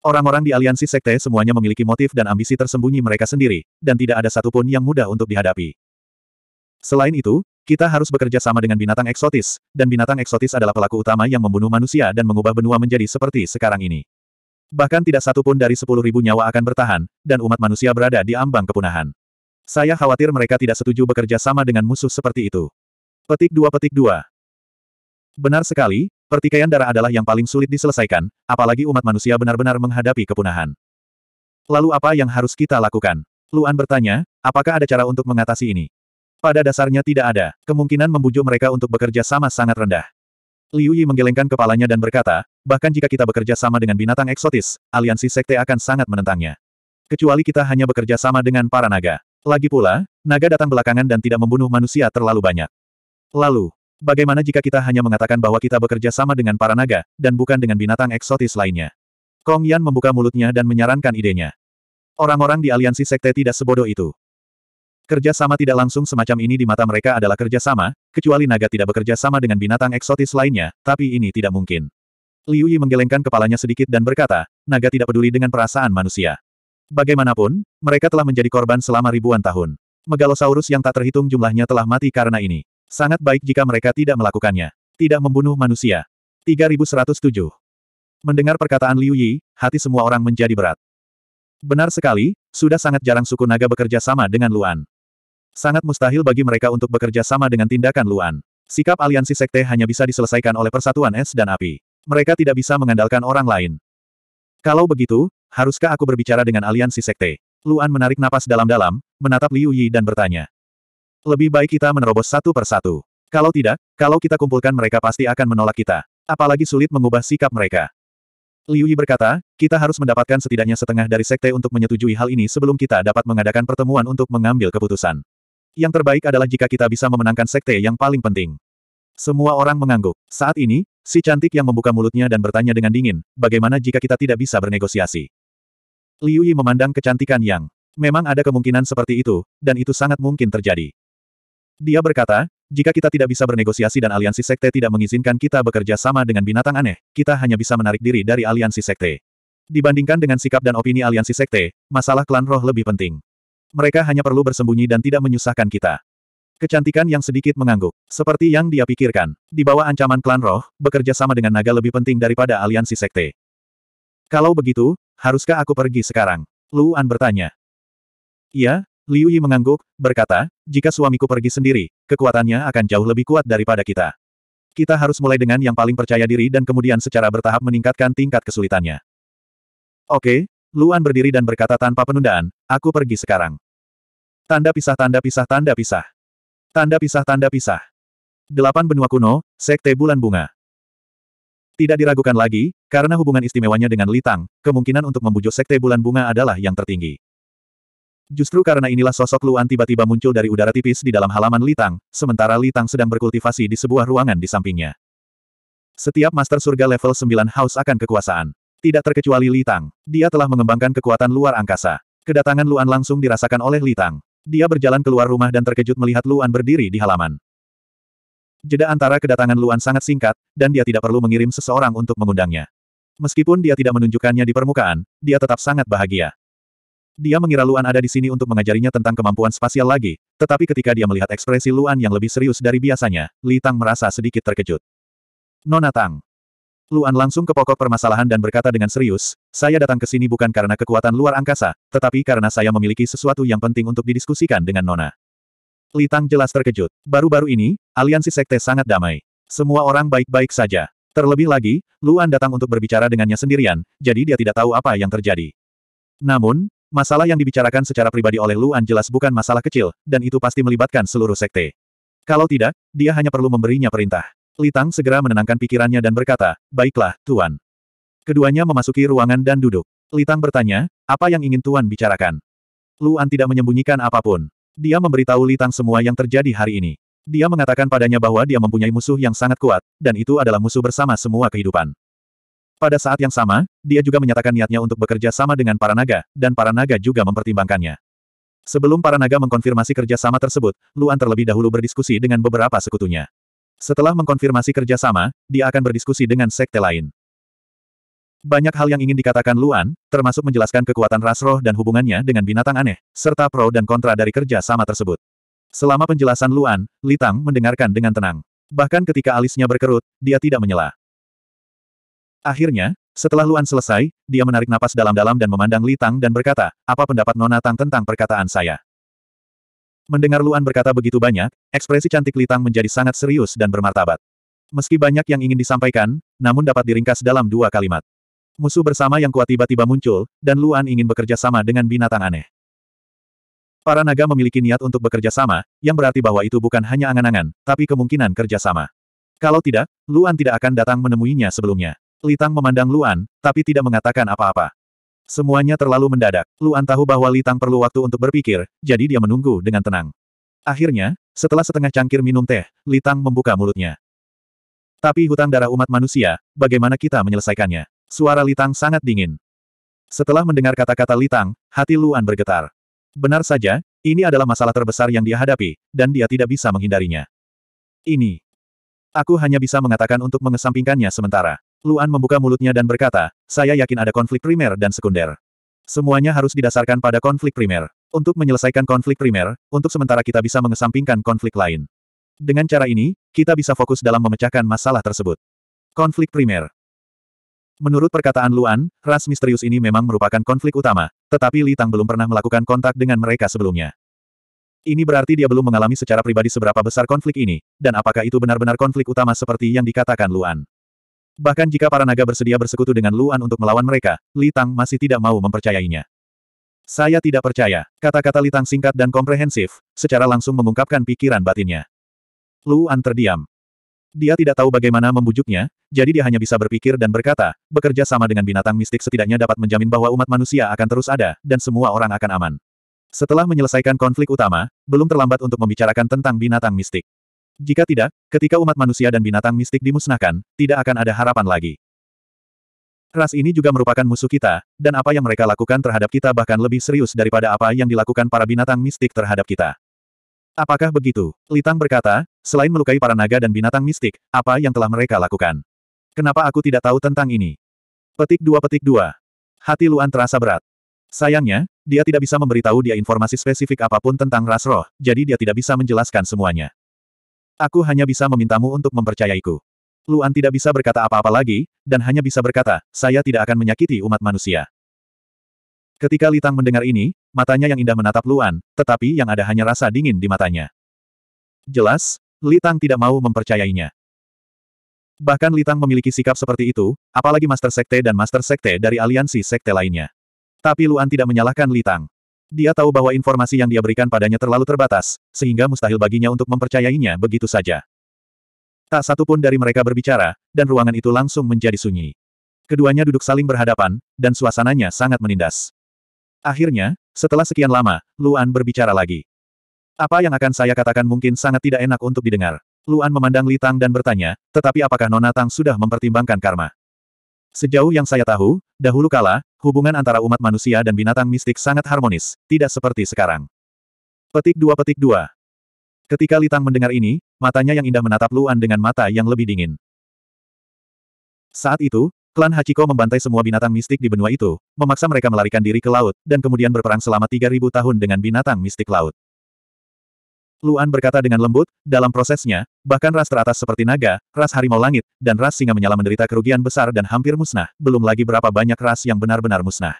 Orang-orang di aliansi sekte semuanya memiliki motif dan ambisi tersembunyi mereka sendiri, dan tidak ada satupun yang mudah untuk dihadapi. Selain itu, kita harus bekerja sama dengan binatang eksotis, dan binatang eksotis adalah pelaku utama yang membunuh manusia dan mengubah benua menjadi seperti sekarang ini. Bahkan tidak satu pun dari sepuluh ribu nyawa akan bertahan, dan umat manusia berada di ambang kepunahan. Saya khawatir mereka tidak setuju bekerja sama dengan musuh seperti itu. Petik dua petik dua. Benar sekali, pertikaian darah adalah yang paling sulit diselesaikan, apalagi umat manusia benar-benar menghadapi kepunahan. Lalu apa yang harus kita lakukan? Luan bertanya, apakah ada cara untuk mengatasi ini? Pada dasarnya tidak ada. Kemungkinan membujuk mereka untuk bekerja sama sangat rendah. Liu Yi menggelengkan kepalanya dan berkata, bahkan jika kita bekerja sama dengan binatang eksotis, aliansi sekte akan sangat menentangnya. Kecuali kita hanya bekerja sama dengan para naga. Lagi pula, naga datang belakangan dan tidak membunuh manusia terlalu banyak. Lalu, bagaimana jika kita hanya mengatakan bahwa kita bekerja sama dengan para naga, dan bukan dengan binatang eksotis lainnya? Kong Yan membuka mulutnya dan menyarankan idenya. Orang-orang di aliansi sekte tidak sebodoh itu. Kerja sama tidak langsung semacam ini di mata mereka adalah kerja sama, kecuali naga tidak bekerja sama dengan binatang eksotis lainnya, tapi ini tidak mungkin. Liu Yi menggelengkan kepalanya sedikit dan berkata, naga tidak peduli dengan perasaan manusia. Bagaimanapun, mereka telah menjadi korban selama ribuan tahun. Megalosaurus yang tak terhitung jumlahnya telah mati karena ini. Sangat baik jika mereka tidak melakukannya. Tidak membunuh manusia. 3107. Mendengar perkataan Liu Yi, hati semua orang menjadi berat. Benar sekali, sudah sangat jarang suku naga bekerja sama dengan Luan. Sangat mustahil bagi mereka untuk bekerja sama dengan tindakan Luan. Sikap aliansi sekte hanya bisa diselesaikan oleh persatuan es dan api. Mereka tidak bisa mengandalkan orang lain. Kalau begitu, haruskah aku berbicara dengan aliansi sekte? Luan menarik napas dalam-dalam, menatap Liu Yi dan bertanya. Lebih baik kita menerobos satu persatu. Kalau tidak, kalau kita kumpulkan mereka pasti akan menolak kita. Apalagi sulit mengubah sikap mereka. Liu Yi berkata, kita harus mendapatkan setidaknya setengah dari sekte untuk menyetujui hal ini sebelum kita dapat mengadakan pertemuan untuk mengambil keputusan. Yang terbaik adalah jika kita bisa memenangkan sekte yang paling penting. Semua orang mengangguk. Saat ini, si cantik yang membuka mulutnya dan bertanya dengan dingin, bagaimana jika kita tidak bisa bernegosiasi? Liu Yi memandang kecantikan Yang. Memang ada kemungkinan seperti itu, dan itu sangat mungkin terjadi. Dia berkata, jika kita tidak bisa bernegosiasi dan aliansi sekte tidak mengizinkan kita bekerja sama dengan binatang aneh, kita hanya bisa menarik diri dari aliansi sekte. Dibandingkan dengan sikap dan opini aliansi sekte, masalah klan roh lebih penting. Mereka hanya perlu bersembunyi dan tidak menyusahkan kita. Kecantikan yang sedikit mengangguk. Seperti yang dia pikirkan. Di bawah ancaman klan roh, bekerja sama dengan naga lebih penting daripada aliansi sekte. Kalau begitu, haruskah aku pergi sekarang? Luan bertanya. Iya, Liu Yi mengangguk, berkata, jika suamiku pergi sendiri, kekuatannya akan jauh lebih kuat daripada kita. Kita harus mulai dengan yang paling percaya diri dan kemudian secara bertahap meningkatkan tingkat kesulitannya. Oke, Luan berdiri dan berkata tanpa penundaan, aku pergi sekarang. Tanda pisah tanda pisah tanda pisah. Tanda pisah tanda pisah. Delapan benua kuno, sekte bulan bunga. Tidak diragukan lagi, karena hubungan istimewanya dengan Litang, kemungkinan untuk membujuk sekte bulan bunga adalah yang tertinggi. Justru karena inilah sosok Luan tiba-tiba muncul dari udara tipis di dalam halaman Litang, sementara Litang sedang berkultivasi di sebuah ruangan di sampingnya. Setiap Master Surga level 9 haus akan kekuasaan. Tidak terkecuali Litang, dia telah mengembangkan kekuatan luar angkasa. Kedatangan Luan langsung dirasakan oleh Litang. Dia berjalan keluar rumah dan terkejut melihat Luan berdiri di halaman. Jeda antara kedatangan Luan sangat singkat, dan dia tidak perlu mengirim seseorang untuk mengundangnya. Meskipun dia tidak menunjukkannya di permukaan, dia tetap sangat bahagia. Dia mengira Luan ada di sini untuk mengajarinya tentang kemampuan spasial lagi, tetapi ketika dia melihat ekspresi Luan yang lebih serius dari biasanya, Li Tang merasa sedikit terkejut. Nona Tang, Luan langsung ke pokok permasalahan dan berkata dengan serius, saya datang ke sini bukan karena kekuatan luar angkasa, tetapi karena saya memiliki sesuatu yang penting untuk didiskusikan dengan Nona. Li Tang jelas terkejut. Baru-baru ini, aliansi sekte sangat damai. Semua orang baik-baik saja. Terlebih lagi, Luan datang untuk berbicara dengannya sendirian, jadi dia tidak tahu apa yang terjadi. Namun, masalah yang dibicarakan secara pribadi oleh Luan jelas bukan masalah kecil, dan itu pasti melibatkan seluruh sekte. Kalau tidak, dia hanya perlu memberinya perintah. Li Tang segera menenangkan pikirannya dan berkata, Baiklah, Tuan. Keduanya memasuki ruangan dan duduk. Li Tang bertanya, apa yang ingin Tuan bicarakan? Luan tidak menyembunyikan apapun. Dia memberitahu Li Tang semua yang terjadi hari ini. Dia mengatakan padanya bahwa dia mempunyai musuh yang sangat kuat, dan itu adalah musuh bersama semua kehidupan. Pada saat yang sama, dia juga menyatakan niatnya untuk bekerja sama dengan para naga, dan para naga juga mempertimbangkannya. Sebelum para naga mengkonfirmasi kerjasama tersebut, Luan terlebih dahulu berdiskusi dengan beberapa sekutunya. Setelah mengkonfirmasi kerjasama, dia akan berdiskusi dengan sekte lain. Banyak hal yang ingin dikatakan Luan, termasuk menjelaskan kekuatan ras roh dan hubungannya dengan binatang aneh, serta pro dan kontra dari kerja sama tersebut. Selama penjelasan Luan, Litang mendengarkan dengan tenang. Bahkan ketika alisnya berkerut, dia tidak menyela. Akhirnya, setelah Luan selesai, dia menarik napas dalam-dalam dan memandang Litang dan berkata, apa pendapat Nona Tang tentang perkataan saya? Mendengar Luan berkata begitu banyak, ekspresi cantik Litang menjadi sangat serius dan bermartabat. Meski banyak yang ingin disampaikan, namun dapat diringkas dalam dua kalimat. Musuh bersama yang kuat tiba-tiba muncul, dan Luan ingin bekerja sama dengan binatang aneh. Para naga memiliki niat untuk bekerja sama, yang berarti bahwa itu bukan hanya angan-angan, tapi kemungkinan kerjasama. Kalau tidak, Luan tidak akan datang menemuinya sebelumnya. Litang memandang Luan, tapi tidak mengatakan apa-apa. Semuanya terlalu mendadak. Luan tahu bahwa Litang perlu waktu untuk berpikir, jadi dia menunggu dengan tenang. Akhirnya, setelah setengah cangkir minum teh, Litang membuka mulutnya. Tapi hutang darah umat manusia, bagaimana kita menyelesaikannya? Suara Litang sangat dingin. Setelah mendengar kata-kata Litang, hati Luan bergetar. Benar saja, ini adalah masalah terbesar yang dia hadapi, dan dia tidak bisa menghindarinya. Ini. Aku hanya bisa mengatakan untuk mengesampingkannya sementara. Luan membuka mulutnya dan berkata, saya yakin ada konflik primer dan sekunder. Semuanya harus didasarkan pada konflik primer. Untuk menyelesaikan konflik primer, untuk sementara kita bisa mengesampingkan konflik lain. Dengan cara ini, kita bisa fokus dalam memecahkan masalah tersebut. Konflik primer. Menurut perkataan Luan, ras misterius ini memang merupakan konflik utama, tetapi Li Tang belum pernah melakukan kontak dengan mereka sebelumnya. Ini berarti dia belum mengalami secara pribadi seberapa besar konflik ini, dan apakah itu benar-benar konflik utama seperti yang dikatakan Luan. Bahkan jika para naga bersedia bersekutu dengan Luan untuk melawan mereka, Li Tang masih tidak mau mempercayainya. Saya tidak percaya. Kata-kata Li Tang singkat dan komprehensif, secara langsung mengungkapkan pikiran batinnya. Luan terdiam. Dia tidak tahu bagaimana membujuknya, jadi dia hanya bisa berpikir dan berkata, bekerja sama dengan binatang mistik setidaknya dapat menjamin bahwa umat manusia akan terus ada, dan semua orang akan aman. Setelah menyelesaikan konflik utama, belum terlambat untuk membicarakan tentang binatang mistik. Jika tidak, ketika umat manusia dan binatang mistik dimusnahkan, tidak akan ada harapan lagi. Ras ini juga merupakan musuh kita, dan apa yang mereka lakukan terhadap kita bahkan lebih serius daripada apa yang dilakukan para binatang mistik terhadap kita. Apakah begitu? Litang berkata, selain melukai para naga dan binatang mistik, apa yang telah mereka lakukan? Kenapa aku tidak tahu tentang ini? Petik dua petik dua. Hati Luan terasa berat. Sayangnya, dia tidak bisa memberitahu dia informasi spesifik apapun tentang ras roh, jadi dia tidak bisa menjelaskan semuanya. Aku hanya bisa memintamu untuk mempercayaiku. Luan tidak bisa berkata apa-apa lagi, dan hanya bisa berkata, saya tidak akan menyakiti umat manusia. Ketika Litang mendengar ini, matanya yang indah menatap Luan, tetapi yang ada hanya rasa dingin di matanya. Jelas, Litang tidak mau mempercayainya. Bahkan Litang memiliki sikap seperti itu, apalagi Master Sekte dan Master Sekte dari aliansi Sekte lainnya. Tapi Luan tidak menyalahkan Litang. Dia tahu bahwa informasi yang dia berikan padanya terlalu terbatas, sehingga mustahil baginya untuk mempercayainya begitu saja. Tak satu pun dari mereka berbicara, dan ruangan itu langsung menjadi sunyi. Keduanya duduk saling berhadapan, dan suasananya sangat menindas. Akhirnya, setelah sekian lama, Luan berbicara lagi. Apa yang akan saya katakan mungkin sangat tidak enak untuk didengar. Luan memandang Litang dan bertanya, tetapi apakah Nona Tang sudah mempertimbangkan karma? Sejauh yang saya tahu, dahulu kala, hubungan antara umat manusia dan binatang mistik sangat harmonis, tidak seperti sekarang. Petik 2 petik 2 Ketika Litang mendengar ini, matanya yang indah menatap Luan dengan mata yang lebih dingin. Saat itu, klan Hachiko membantai semua binatang mistik di benua itu, memaksa mereka melarikan diri ke laut, dan kemudian berperang selama 3.000 tahun dengan binatang mistik laut. Luan berkata dengan lembut, dalam prosesnya, bahkan ras teratas seperti naga, ras harimau langit, dan ras singa menyala menderita kerugian besar dan hampir musnah, belum lagi berapa banyak ras yang benar-benar musnah.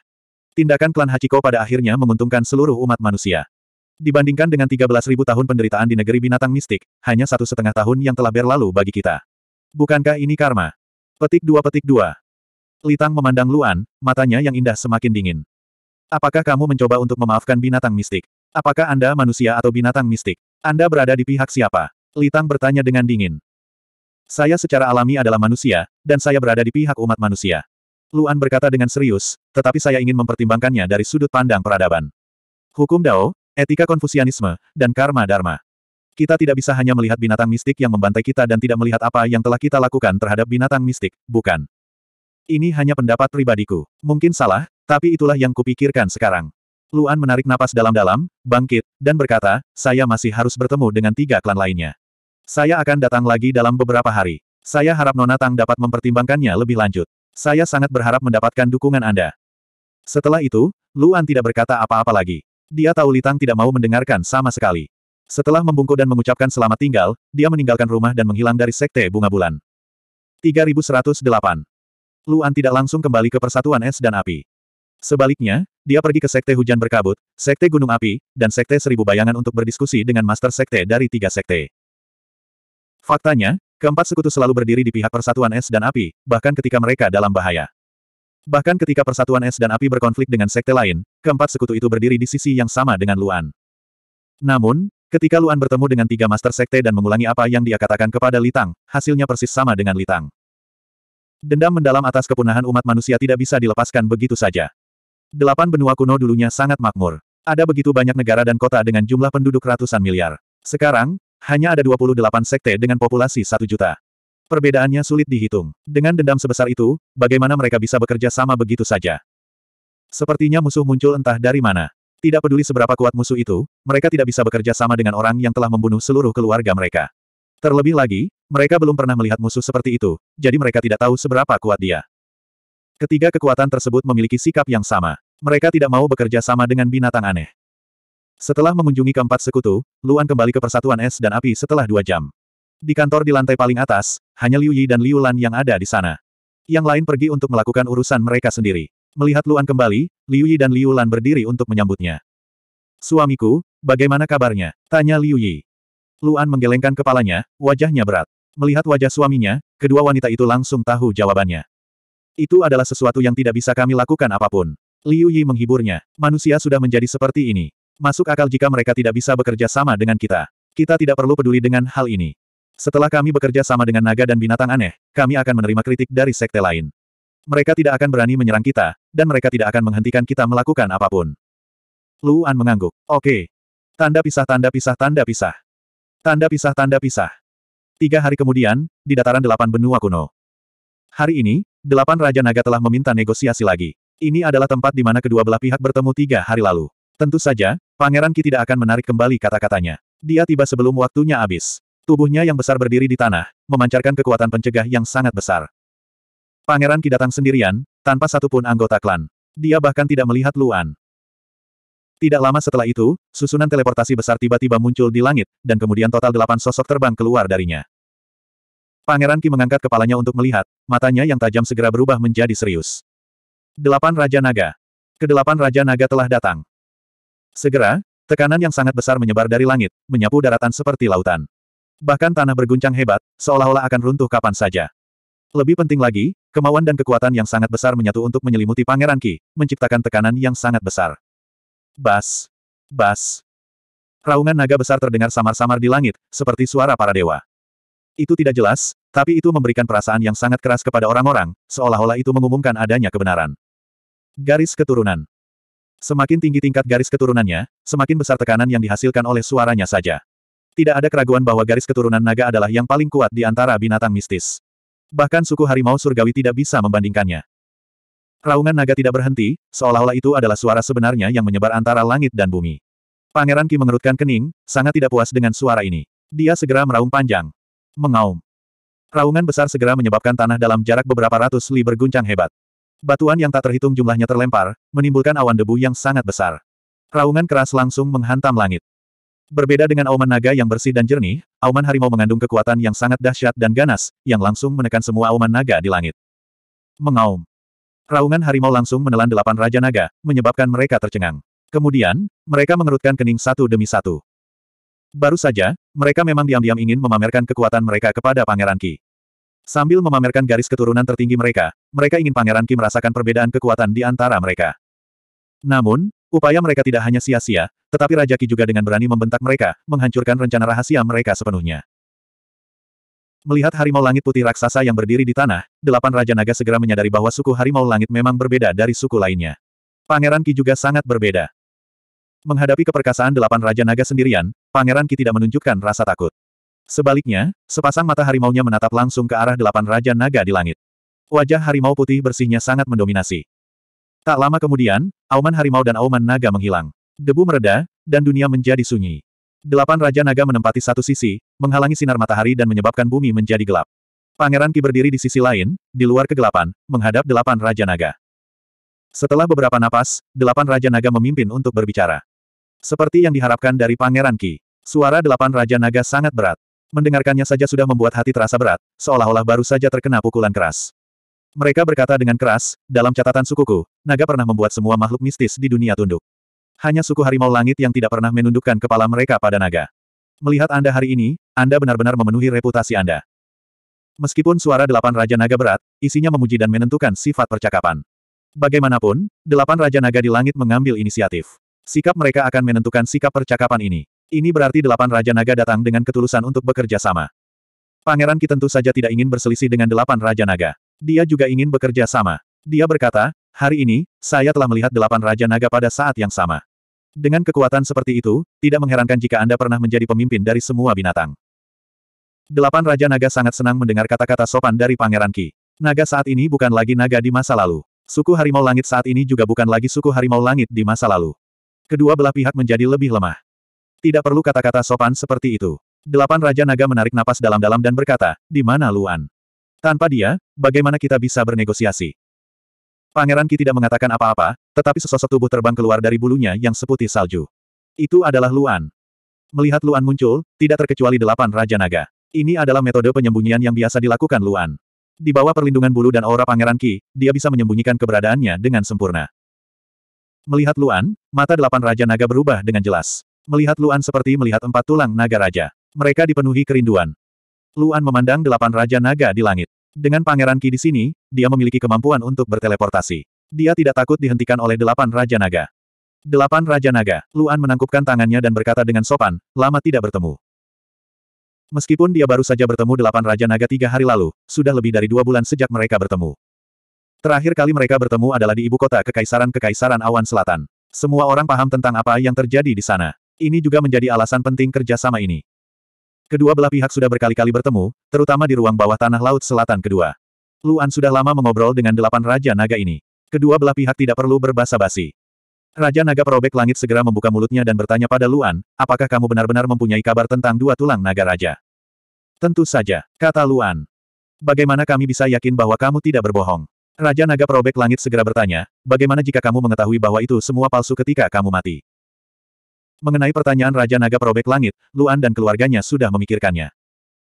Tindakan klan Hachiko pada akhirnya menguntungkan seluruh umat manusia. Dibandingkan dengan 13.000 tahun penderitaan di negeri binatang mistik, hanya satu setengah tahun yang telah berlalu bagi kita. Bukankah ini karma? Petik dua petik dua. Litang memandang Luan, matanya yang indah semakin dingin. Apakah kamu mencoba untuk memaafkan binatang mistik? Apakah Anda manusia atau binatang mistik? Anda berada di pihak siapa? Litang bertanya dengan dingin. Saya secara alami adalah manusia, dan saya berada di pihak umat manusia. Luan berkata dengan serius, tetapi saya ingin mempertimbangkannya dari sudut pandang peradaban. Hukum Dao, etika konfusianisme, dan karma dharma. Kita tidak bisa hanya melihat binatang mistik yang membantai kita dan tidak melihat apa yang telah kita lakukan terhadap binatang mistik, bukan? Ini hanya pendapat pribadiku. Mungkin salah, tapi itulah yang kupikirkan sekarang. Luan menarik napas dalam-dalam, bangkit, dan berkata, saya masih harus bertemu dengan tiga klan lainnya. Saya akan datang lagi dalam beberapa hari. Saya harap Nona Tang dapat mempertimbangkannya lebih lanjut. Saya sangat berharap mendapatkan dukungan Anda. Setelah itu, Luan tidak berkata apa-apa lagi. Dia tahu Litang tidak mau mendengarkan sama sekali. Setelah membungkuk dan mengucapkan selamat tinggal, dia meninggalkan rumah dan menghilang dari sekte bunga bulan. 3108. Luan tidak langsung kembali ke persatuan es dan api. Sebaliknya, dia pergi ke Sekte Hujan Berkabut, Sekte Gunung Api, dan Sekte Seribu Bayangan untuk berdiskusi dengan Master Sekte dari tiga Sekte. Faktanya, keempat sekutu selalu berdiri di pihak Persatuan Es dan Api, bahkan ketika mereka dalam bahaya. Bahkan ketika Persatuan Es dan Api berkonflik dengan Sekte lain, keempat sekutu itu berdiri di sisi yang sama dengan Luan. Namun, ketika Luan bertemu dengan tiga Master Sekte dan mengulangi apa yang dia katakan kepada Litang, hasilnya persis sama dengan Litang. Dendam mendalam atas kepunahan umat manusia tidak bisa dilepaskan begitu saja. Delapan benua kuno dulunya sangat makmur. Ada begitu banyak negara dan kota dengan jumlah penduduk ratusan miliar. Sekarang, hanya ada 28 sekte dengan populasi satu juta. Perbedaannya sulit dihitung. Dengan dendam sebesar itu, bagaimana mereka bisa bekerja sama begitu saja? Sepertinya musuh muncul entah dari mana. Tidak peduli seberapa kuat musuh itu, mereka tidak bisa bekerja sama dengan orang yang telah membunuh seluruh keluarga mereka. Terlebih lagi, mereka belum pernah melihat musuh seperti itu, jadi mereka tidak tahu seberapa kuat dia. Ketiga kekuatan tersebut memiliki sikap yang sama. Mereka tidak mau bekerja sama dengan binatang aneh. Setelah mengunjungi keempat sekutu, Luan kembali ke Persatuan Es dan Api setelah dua jam. Di kantor di lantai paling atas, hanya Liu Yi dan Liu Lan yang ada di sana. Yang lain pergi untuk melakukan urusan mereka sendiri. Melihat Luan kembali, Liu Yi dan Liu Lan berdiri untuk menyambutnya. Suamiku, bagaimana kabarnya? Tanya Liu Yi. Luan menggelengkan kepalanya, wajahnya berat. Melihat wajah suaminya, kedua wanita itu langsung tahu jawabannya. Itu adalah sesuatu yang tidak bisa kami lakukan apapun. Liu Yi menghiburnya. Manusia sudah menjadi seperti ini. Masuk akal jika mereka tidak bisa bekerja sama dengan kita. Kita tidak perlu peduli dengan hal ini. Setelah kami bekerja sama dengan naga dan binatang aneh, kami akan menerima kritik dari sekte lain. Mereka tidak akan berani menyerang kita, dan mereka tidak akan menghentikan kita melakukan apapun. Luan mengangguk. Oke. Tanda pisah tanda pisah tanda pisah. Tanda pisah tanda pisah. Tiga hari kemudian, di dataran delapan benua kuno. Hari ini, Delapan Raja Naga telah meminta negosiasi lagi. Ini adalah tempat di mana kedua belah pihak bertemu tiga hari lalu. Tentu saja, Pangeran Ki tidak akan menarik kembali kata-katanya. Dia tiba sebelum waktunya habis. Tubuhnya yang besar berdiri di tanah, memancarkan kekuatan pencegah yang sangat besar. Pangeran Ki datang sendirian, tanpa satupun anggota klan. Dia bahkan tidak melihat Luan. Tidak lama setelah itu, susunan teleportasi besar tiba-tiba muncul di langit, dan kemudian total delapan sosok terbang keluar darinya. Pangeran Ki mengangkat kepalanya untuk melihat, matanya yang tajam segera berubah menjadi serius. Delapan Raja Naga. Kedelapan Raja Naga telah datang. Segera, tekanan yang sangat besar menyebar dari langit, menyapu daratan seperti lautan. Bahkan tanah berguncang hebat, seolah-olah akan runtuh kapan saja. Lebih penting lagi, kemauan dan kekuatan yang sangat besar menyatu untuk menyelimuti Pangeran Ki, menciptakan tekanan yang sangat besar. Bas! Bas! Raungan naga besar terdengar samar-samar di langit, seperti suara para dewa. Itu tidak jelas, tapi itu memberikan perasaan yang sangat keras kepada orang-orang, seolah-olah itu mengumumkan adanya kebenaran. Garis keturunan. Semakin tinggi tingkat garis keturunannya, semakin besar tekanan yang dihasilkan oleh suaranya saja. Tidak ada keraguan bahwa garis keturunan naga adalah yang paling kuat di antara binatang mistis. Bahkan suku harimau surgawi tidak bisa membandingkannya. Raungan naga tidak berhenti, seolah-olah itu adalah suara sebenarnya yang menyebar antara langit dan bumi. Pangeran Ki mengerutkan kening, sangat tidak puas dengan suara ini. Dia segera meraung panjang. Mengaum. Raungan besar segera menyebabkan tanah dalam jarak beberapa ratus li berguncang hebat. Batuan yang tak terhitung jumlahnya terlempar, menimbulkan awan debu yang sangat besar. Raungan keras langsung menghantam langit. Berbeda dengan auman naga yang bersih dan jernih, auman harimau mengandung kekuatan yang sangat dahsyat dan ganas, yang langsung menekan semua auman naga di langit. Mengaum. Raungan harimau langsung menelan delapan raja naga, menyebabkan mereka tercengang. Kemudian, mereka mengerutkan kening satu demi satu. Baru saja, mereka memang diam-diam ingin memamerkan kekuatan mereka kepada Pangeran Ki. Sambil memamerkan garis keturunan tertinggi mereka, mereka ingin Pangeran Ki merasakan perbedaan kekuatan di antara mereka. Namun, upaya mereka tidak hanya sia-sia, tetapi Raja Qi juga dengan berani membentak mereka, menghancurkan rencana rahasia mereka sepenuhnya. Melihat harimau langit putih raksasa yang berdiri di tanah, delapan Raja Naga segera menyadari bahwa suku harimau langit memang berbeda dari suku lainnya. Pangeran Ki juga sangat berbeda. Menghadapi keperkasaan delapan Raja Naga sendirian, Pangeran Ki tidak menunjukkan rasa takut. Sebaliknya, sepasang mata harimaunya menatap langsung ke arah delapan Raja Naga di langit. Wajah harimau putih bersihnya sangat mendominasi. Tak lama kemudian, auman harimau dan auman naga menghilang. Debu mereda, dan dunia menjadi sunyi. Delapan Raja Naga menempati satu sisi, menghalangi sinar matahari dan menyebabkan bumi menjadi gelap. Pangeran Ki berdiri di sisi lain, di luar kegelapan, menghadap delapan Raja Naga. Setelah beberapa napas, delapan Raja Naga memimpin untuk berbicara. Seperti yang diharapkan dari Pangeran Ki, suara delapan Raja Naga sangat berat. Mendengarkannya saja sudah membuat hati terasa berat, seolah-olah baru saja terkena pukulan keras. Mereka berkata dengan keras, dalam catatan sukuku, naga pernah membuat semua makhluk mistis di dunia tunduk. Hanya suku harimau langit yang tidak pernah menundukkan kepala mereka pada naga. Melihat Anda hari ini, Anda benar-benar memenuhi reputasi Anda. Meskipun suara delapan Raja Naga berat, isinya memuji dan menentukan sifat percakapan. Bagaimanapun, delapan Raja Naga di langit mengambil inisiatif. Sikap mereka akan menentukan sikap percakapan ini. Ini berarti delapan Raja Naga datang dengan ketulusan untuk bekerja sama. Pangeran Ki tentu saja tidak ingin berselisih dengan delapan Raja Naga. Dia juga ingin bekerja sama. Dia berkata, hari ini, saya telah melihat delapan Raja Naga pada saat yang sama. Dengan kekuatan seperti itu, tidak mengherankan jika Anda pernah menjadi pemimpin dari semua binatang. Delapan Raja Naga sangat senang mendengar kata-kata sopan dari Pangeran Ki. Naga saat ini bukan lagi naga di masa lalu. Suku Harimau Langit saat ini juga bukan lagi suku Harimau Langit di masa lalu. Kedua belah pihak menjadi lebih lemah. Tidak perlu kata-kata sopan seperti itu. Delapan Raja Naga menarik napas dalam-dalam dan berkata, di mana Luan? Tanpa dia, bagaimana kita bisa bernegosiasi? Pangeran Ki tidak mengatakan apa-apa, tetapi sesosok tubuh terbang keluar dari bulunya yang seputih salju. Itu adalah Luan. Melihat Luan muncul, tidak terkecuali delapan Raja Naga. Ini adalah metode penyembunyian yang biasa dilakukan Luan. Di bawah perlindungan bulu dan aura Pangeran Ki, dia bisa menyembunyikan keberadaannya dengan sempurna. Melihat Luan, mata delapan Raja Naga berubah dengan jelas. Melihat Luan seperti melihat empat tulang naga raja. Mereka dipenuhi kerinduan. Luan memandang delapan Raja Naga di langit. Dengan Pangeran Ki di sini, dia memiliki kemampuan untuk berteleportasi. Dia tidak takut dihentikan oleh delapan Raja Naga. Delapan Raja Naga, Luan menangkupkan tangannya dan berkata dengan sopan, lama tidak bertemu. Meskipun dia baru saja bertemu delapan Raja Naga tiga hari lalu, sudah lebih dari dua bulan sejak mereka bertemu. Terakhir kali mereka bertemu adalah di ibu kota Kekaisaran-Kekaisaran Awan Selatan. Semua orang paham tentang apa yang terjadi di sana. Ini juga menjadi alasan penting kerjasama ini. Kedua belah pihak sudah berkali-kali bertemu, terutama di ruang bawah tanah Laut Selatan kedua. Luan sudah lama mengobrol dengan delapan Raja Naga ini. Kedua belah pihak tidak perlu berbasa-basi. Raja Naga Perobek Langit segera membuka mulutnya dan bertanya pada Luan, apakah kamu benar-benar mempunyai kabar tentang dua tulang naga raja? Tentu saja, kata Luan. Bagaimana kami bisa yakin bahwa kamu tidak berbohong? Raja Naga Perobek Langit segera bertanya, bagaimana jika kamu mengetahui bahwa itu semua palsu ketika kamu mati? Mengenai pertanyaan Raja Naga Perobek Langit, Luan dan keluarganya sudah memikirkannya.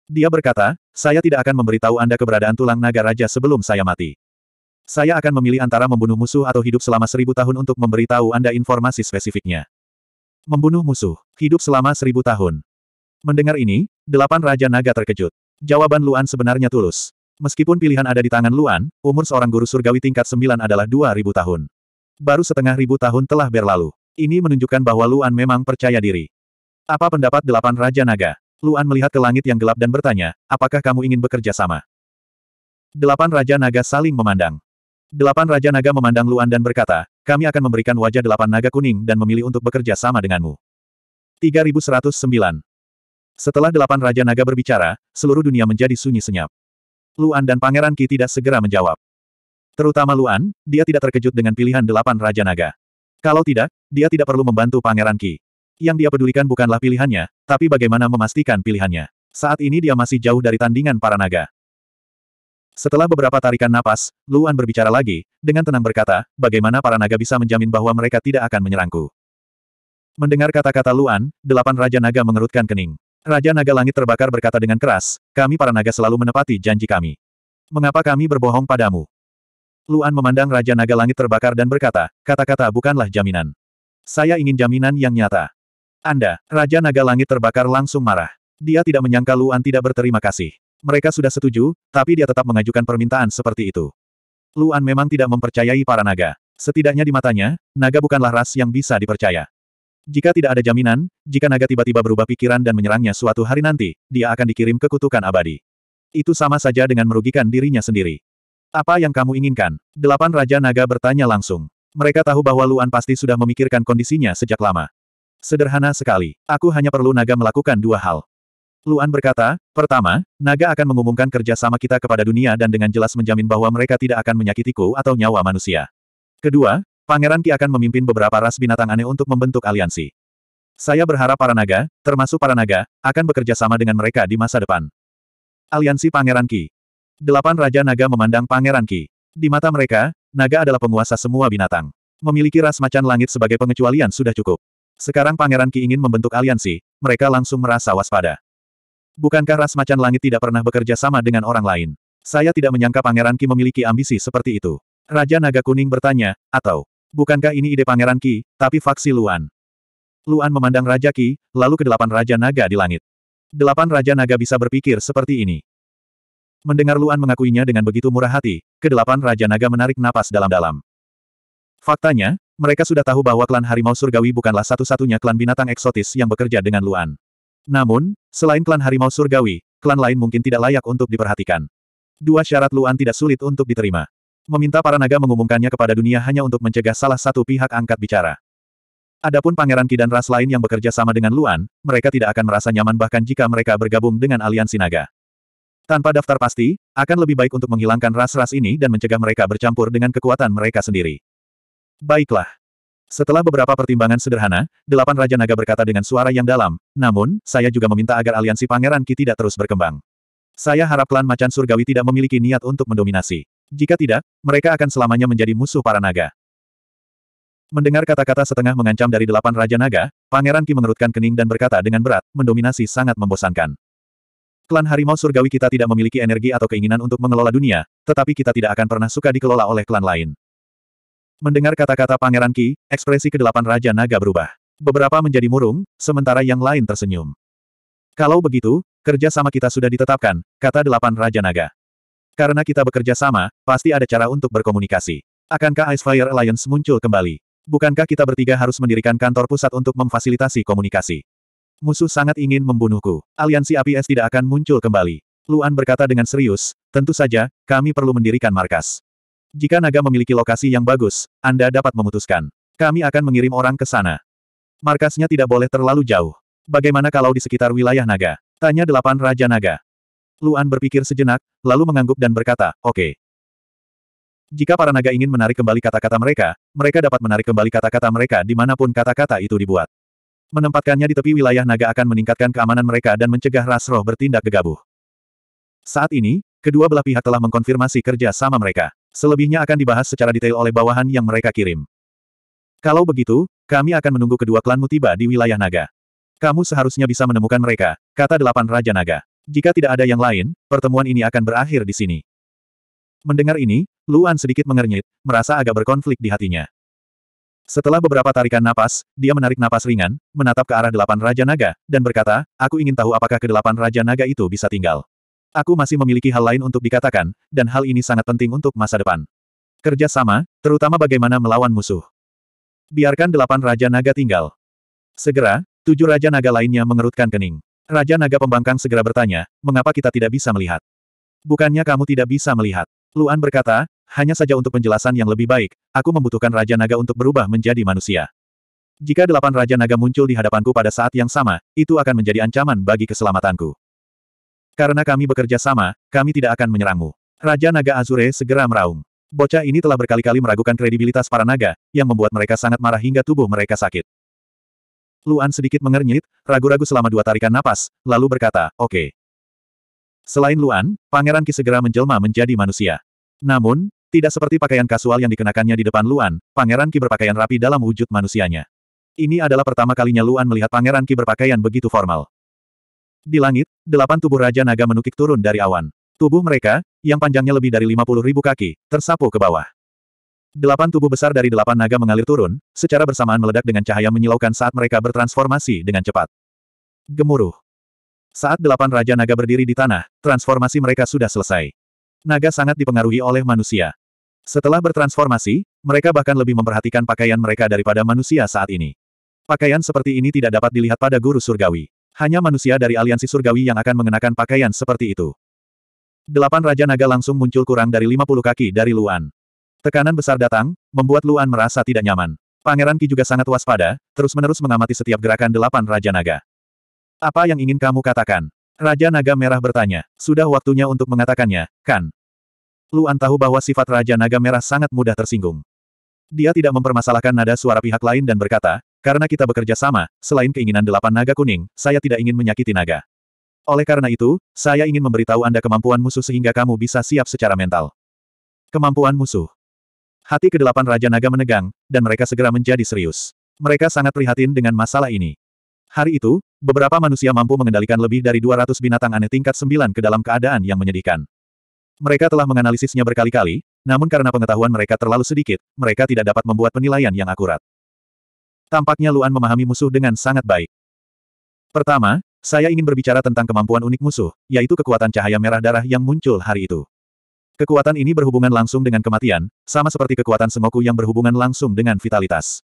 Dia berkata, saya tidak akan memberitahu Anda keberadaan tulang naga raja sebelum saya mati. Saya akan memilih antara membunuh musuh atau hidup selama seribu tahun untuk memberitahu Anda informasi spesifiknya. Membunuh musuh, hidup selama seribu tahun. Mendengar ini, delapan Raja Naga terkejut. Jawaban Luan sebenarnya tulus. Meskipun pilihan ada di tangan Luan, umur seorang guru surgawi tingkat 9 adalah 2000 tahun. Baru setengah ribu tahun telah berlalu. Ini menunjukkan bahwa Luan memang percaya diri. Apa pendapat delapan Raja Naga? Luan melihat ke langit yang gelap dan bertanya, apakah kamu ingin bekerja sama? Delapan Raja Naga saling memandang. Delapan Raja Naga memandang Luan dan berkata, kami akan memberikan wajah delapan naga kuning dan memilih untuk bekerja sama denganmu. 3109 Setelah delapan Raja Naga berbicara, seluruh dunia menjadi sunyi senyap. Luan dan Pangeran Ki tidak segera menjawab. Terutama Luan, dia tidak terkejut dengan pilihan delapan Raja Naga. Kalau tidak, dia tidak perlu membantu Pangeran Ki. Yang dia pedulikan bukanlah pilihannya, tapi bagaimana memastikan pilihannya. Saat ini dia masih jauh dari tandingan para naga. Setelah beberapa tarikan napas, Luan berbicara lagi, dengan tenang berkata, bagaimana para naga bisa menjamin bahwa mereka tidak akan menyerangku. Mendengar kata-kata Luan, delapan Raja Naga mengerutkan kening. Raja Naga Langit terbakar berkata dengan keras, kami para naga selalu menepati janji kami. Mengapa kami berbohong padamu? Luan memandang Raja Naga Langit terbakar dan berkata, kata-kata bukanlah jaminan. Saya ingin jaminan yang nyata. Anda, Raja Naga Langit terbakar langsung marah. Dia tidak menyangka Luan tidak berterima kasih. Mereka sudah setuju, tapi dia tetap mengajukan permintaan seperti itu. Luan memang tidak mempercayai para naga. Setidaknya di matanya, naga bukanlah ras yang bisa dipercaya. Jika tidak ada jaminan, jika naga tiba-tiba berubah pikiran dan menyerangnya suatu hari nanti, dia akan dikirim ke kutukan abadi. Itu sama saja dengan merugikan dirinya sendiri. Apa yang kamu inginkan? Delapan Raja Naga bertanya langsung. Mereka tahu bahwa Luan pasti sudah memikirkan kondisinya sejak lama. Sederhana sekali. Aku hanya perlu naga melakukan dua hal. Luan berkata, pertama, naga akan mengumumkan kerjasama kita kepada dunia dan dengan jelas menjamin bahwa mereka tidak akan menyakitiku atau nyawa manusia. Kedua, Pangeran Ki akan memimpin beberapa ras binatang aneh untuk membentuk aliansi. Saya berharap para naga, termasuk para naga, akan bekerja sama dengan mereka di masa depan. Aliansi Pangeran Ki. Delapan Raja Naga memandang Pangeran Ki. Di mata mereka, naga adalah penguasa semua binatang. Memiliki ras macan langit sebagai pengecualian sudah cukup. Sekarang Pangeran Ki ingin membentuk aliansi, mereka langsung merasa waspada. Bukankah ras macan langit tidak pernah bekerja sama dengan orang lain? Saya tidak menyangka Pangeran Ki memiliki ambisi seperti itu. Raja Naga Kuning bertanya, atau Bukankah ini ide Pangeran Ki, tapi faksi Luan? Luan memandang Raja Ki, lalu ke delapan Raja Naga di langit. Delapan Raja Naga bisa berpikir seperti ini. Mendengar Luan mengakuinya dengan begitu murah hati, kedelapan Raja Naga menarik napas dalam-dalam. Faktanya, mereka sudah tahu bahwa klan Harimau Surgawi bukanlah satu-satunya klan binatang eksotis yang bekerja dengan Luan. Namun, selain klan Harimau Surgawi, klan lain mungkin tidak layak untuk diperhatikan. Dua syarat Luan tidak sulit untuk diterima. Meminta para naga mengumumkannya kepada dunia hanya untuk mencegah salah satu pihak angkat bicara. Adapun pangeran Ki dan ras lain yang bekerja sama dengan Luan, mereka tidak akan merasa nyaman bahkan jika mereka bergabung dengan aliansi naga. Tanpa daftar pasti, akan lebih baik untuk menghilangkan ras-ras ini dan mencegah mereka bercampur dengan kekuatan mereka sendiri. Baiklah. Setelah beberapa pertimbangan sederhana, delapan Raja Naga berkata dengan suara yang dalam, namun, saya juga meminta agar aliansi Pangeran Ki tidak terus berkembang. Saya harap klan macan surgawi tidak memiliki niat untuk mendominasi. Jika tidak, mereka akan selamanya menjadi musuh para naga. Mendengar kata-kata setengah mengancam dari delapan Raja Naga, Pangeran Ki mengerutkan kening dan berkata dengan berat, mendominasi sangat membosankan. Klan Harimau Surgawi kita tidak memiliki energi atau keinginan untuk mengelola dunia, tetapi kita tidak akan pernah suka dikelola oleh klan lain. Mendengar kata-kata Pangeran Ki, ekspresi kedelapan Raja Naga berubah. Beberapa menjadi murung, sementara yang lain tersenyum. Kalau begitu, kerja sama kita sudah ditetapkan, kata delapan Raja Naga. Karena kita bekerja sama, pasti ada cara untuk berkomunikasi. Akankah Ice Fire Alliance muncul kembali? Bukankah kita bertiga harus mendirikan kantor pusat untuk memfasilitasi komunikasi? Musuh sangat ingin membunuhku. Aliansi Api Es tidak akan muncul kembali. Luan berkata dengan serius, tentu saja, kami perlu mendirikan markas. Jika naga memiliki lokasi yang bagus, Anda dapat memutuskan. Kami akan mengirim orang ke sana. Markasnya tidak boleh terlalu jauh. Bagaimana kalau di sekitar wilayah naga? Tanya delapan Raja Naga. Luan berpikir sejenak, lalu mengangguk dan berkata, oke. Okay. Jika para naga ingin menarik kembali kata-kata mereka, mereka dapat menarik kembali kata-kata mereka di dimanapun kata-kata itu dibuat. Menempatkannya di tepi wilayah naga akan meningkatkan keamanan mereka dan mencegah ras roh bertindak gegabah. Saat ini, kedua belah pihak telah mengkonfirmasi kerja sama mereka. Selebihnya akan dibahas secara detail oleh bawahan yang mereka kirim. Kalau begitu, kami akan menunggu kedua klanmu tiba di wilayah naga. Kamu seharusnya bisa menemukan mereka, kata delapan Raja Naga. Jika tidak ada yang lain, pertemuan ini akan berakhir di sini. Mendengar ini, Luan sedikit mengernyit, merasa agak berkonflik di hatinya. Setelah beberapa tarikan napas, dia menarik napas ringan, menatap ke arah delapan Raja Naga, dan berkata, aku ingin tahu apakah kedelapan Raja Naga itu bisa tinggal. Aku masih memiliki hal lain untuk dikatakan, dan hal ini sangat penting untuk masa depan. Kerja sama, terutama bagaimana melawan musuh. Biarkan delapan Raja Naga tinggal. Segera, tujuh Raja Naga lainnya mengerutkan kening. Raja Naga Pembangkang segera bertanya, mengapa kita tidak bisa melihat? Bukannya kamu tidak bisa melihat. Luan berkata, hanya saja untuk penjelasan yang lebih baik, aku membutuhkan Raja Naga untuk berubah menjadi manusia. Jika delapan Raja Naga muncul di hadapanku pada saat yang sama, itu akan menjadi ancaman bagi keselamatanku. Karena kami bekerja sama, kami tidak akan menyerangmu. Raja Naga Azure segera meraung. Bocah ini telah berkali-kali meragukan kredibilitas para naga, yang membuat mereka sangat marah hingga tubuh mereka sakit. Luan sedikit mengernyit, ragu-ragu selama dua tarikan napas, lalu berkata, oke. Okay. Selain Luan, Pangeran Ki segera menjelma menjadi manusia. Namun, tidak seperti pakaian kasual yang dikenakannya di depan Luan, Pangeran Ki berpakaian rapi dalam wujud manusianya. Ini adalah pertama kalinya Luan melihat Pangeran Ki berpakaian begitu formal. Di langit, delapan tubuh Raja Naga menukik turun dari awan. Tubuh mereka, yang panjangnya lebih dari 50 ribu kaki, tersapu ke bawah. Delapan tubuh besar dari delapan naga mengalir turun, secara bersamaan meledak dengan cahaya menyilaukan saat mereka bertransformasi dengan cepat. Gemuruh. Saat delapan raja naga berdiri di tanah, transformasi mereka sudah selesai. Naga sangat dipengaruhi oleh manusia. Setelah bertransformasi, mereka bahkan lebih memperhatikan pakaian mereka daripada manusia saat ini. Pakaian seperti ini tidak dapat dilihat pada guru surgawi. Hanya manusia dari aliansi surgawi yang akan mengenakan pakaian seperti itu. Delapan Raja Naga langsung muncul kurang dari lima puluh kaki dari Luan. Tekanan besar datang, membuat Luan merasa tidak nyaman. Pangeran Ki juga sangat waspada, terus-menerus mengamati setiap gerakan delapan Raja Naga. Apa yang ingin kamu katakan? Raja Naga Merah bertanya. Sudah waktunya untuk mengatakannya, kan? Luan tahu bahwa sifat Raja Naga Merah sangat mudah tersinggung. Dia tidak mempermasalahkan nada suara pihak lain dan berkata, karena kita bekerja sama, selain keinginan delapan naga kuning, saya tidak ingin menyakiti naga. Oleh karena itu, saya ingin memberitahu Anda kemampuan musuh sehingga kamu bisa siap secara mental. Kemampuan musuh. Hati kedelapan Raja Naga menegang, dan mereka segera menjadi serius. Mereka sangat prihatin dengan masalah ini. Hari itu, beberapa manusia mampu mengendalikan lebih dari 200 binatang aneh tingkat 9 ke dalam keadaan yang menyedihkan. Mereka telah menganalisisnya berkali-kali, namun karena pengetahuan mereka terlalu sedikit, mereka tidak dapat membuat penilaian yang akurat. Tampaknya Luan memahami musuh dengan sangat baik. Pertama, saya ingin berbicara tentang kemampuan unik musuh, yaitu kekuatan cahaya merah darah yang muncul hari itu. Kekuatan ini berhubungan langsung dengan kematian, sama seperti kekuatan Semoku yang berhubungan langsung dengan vitalitas.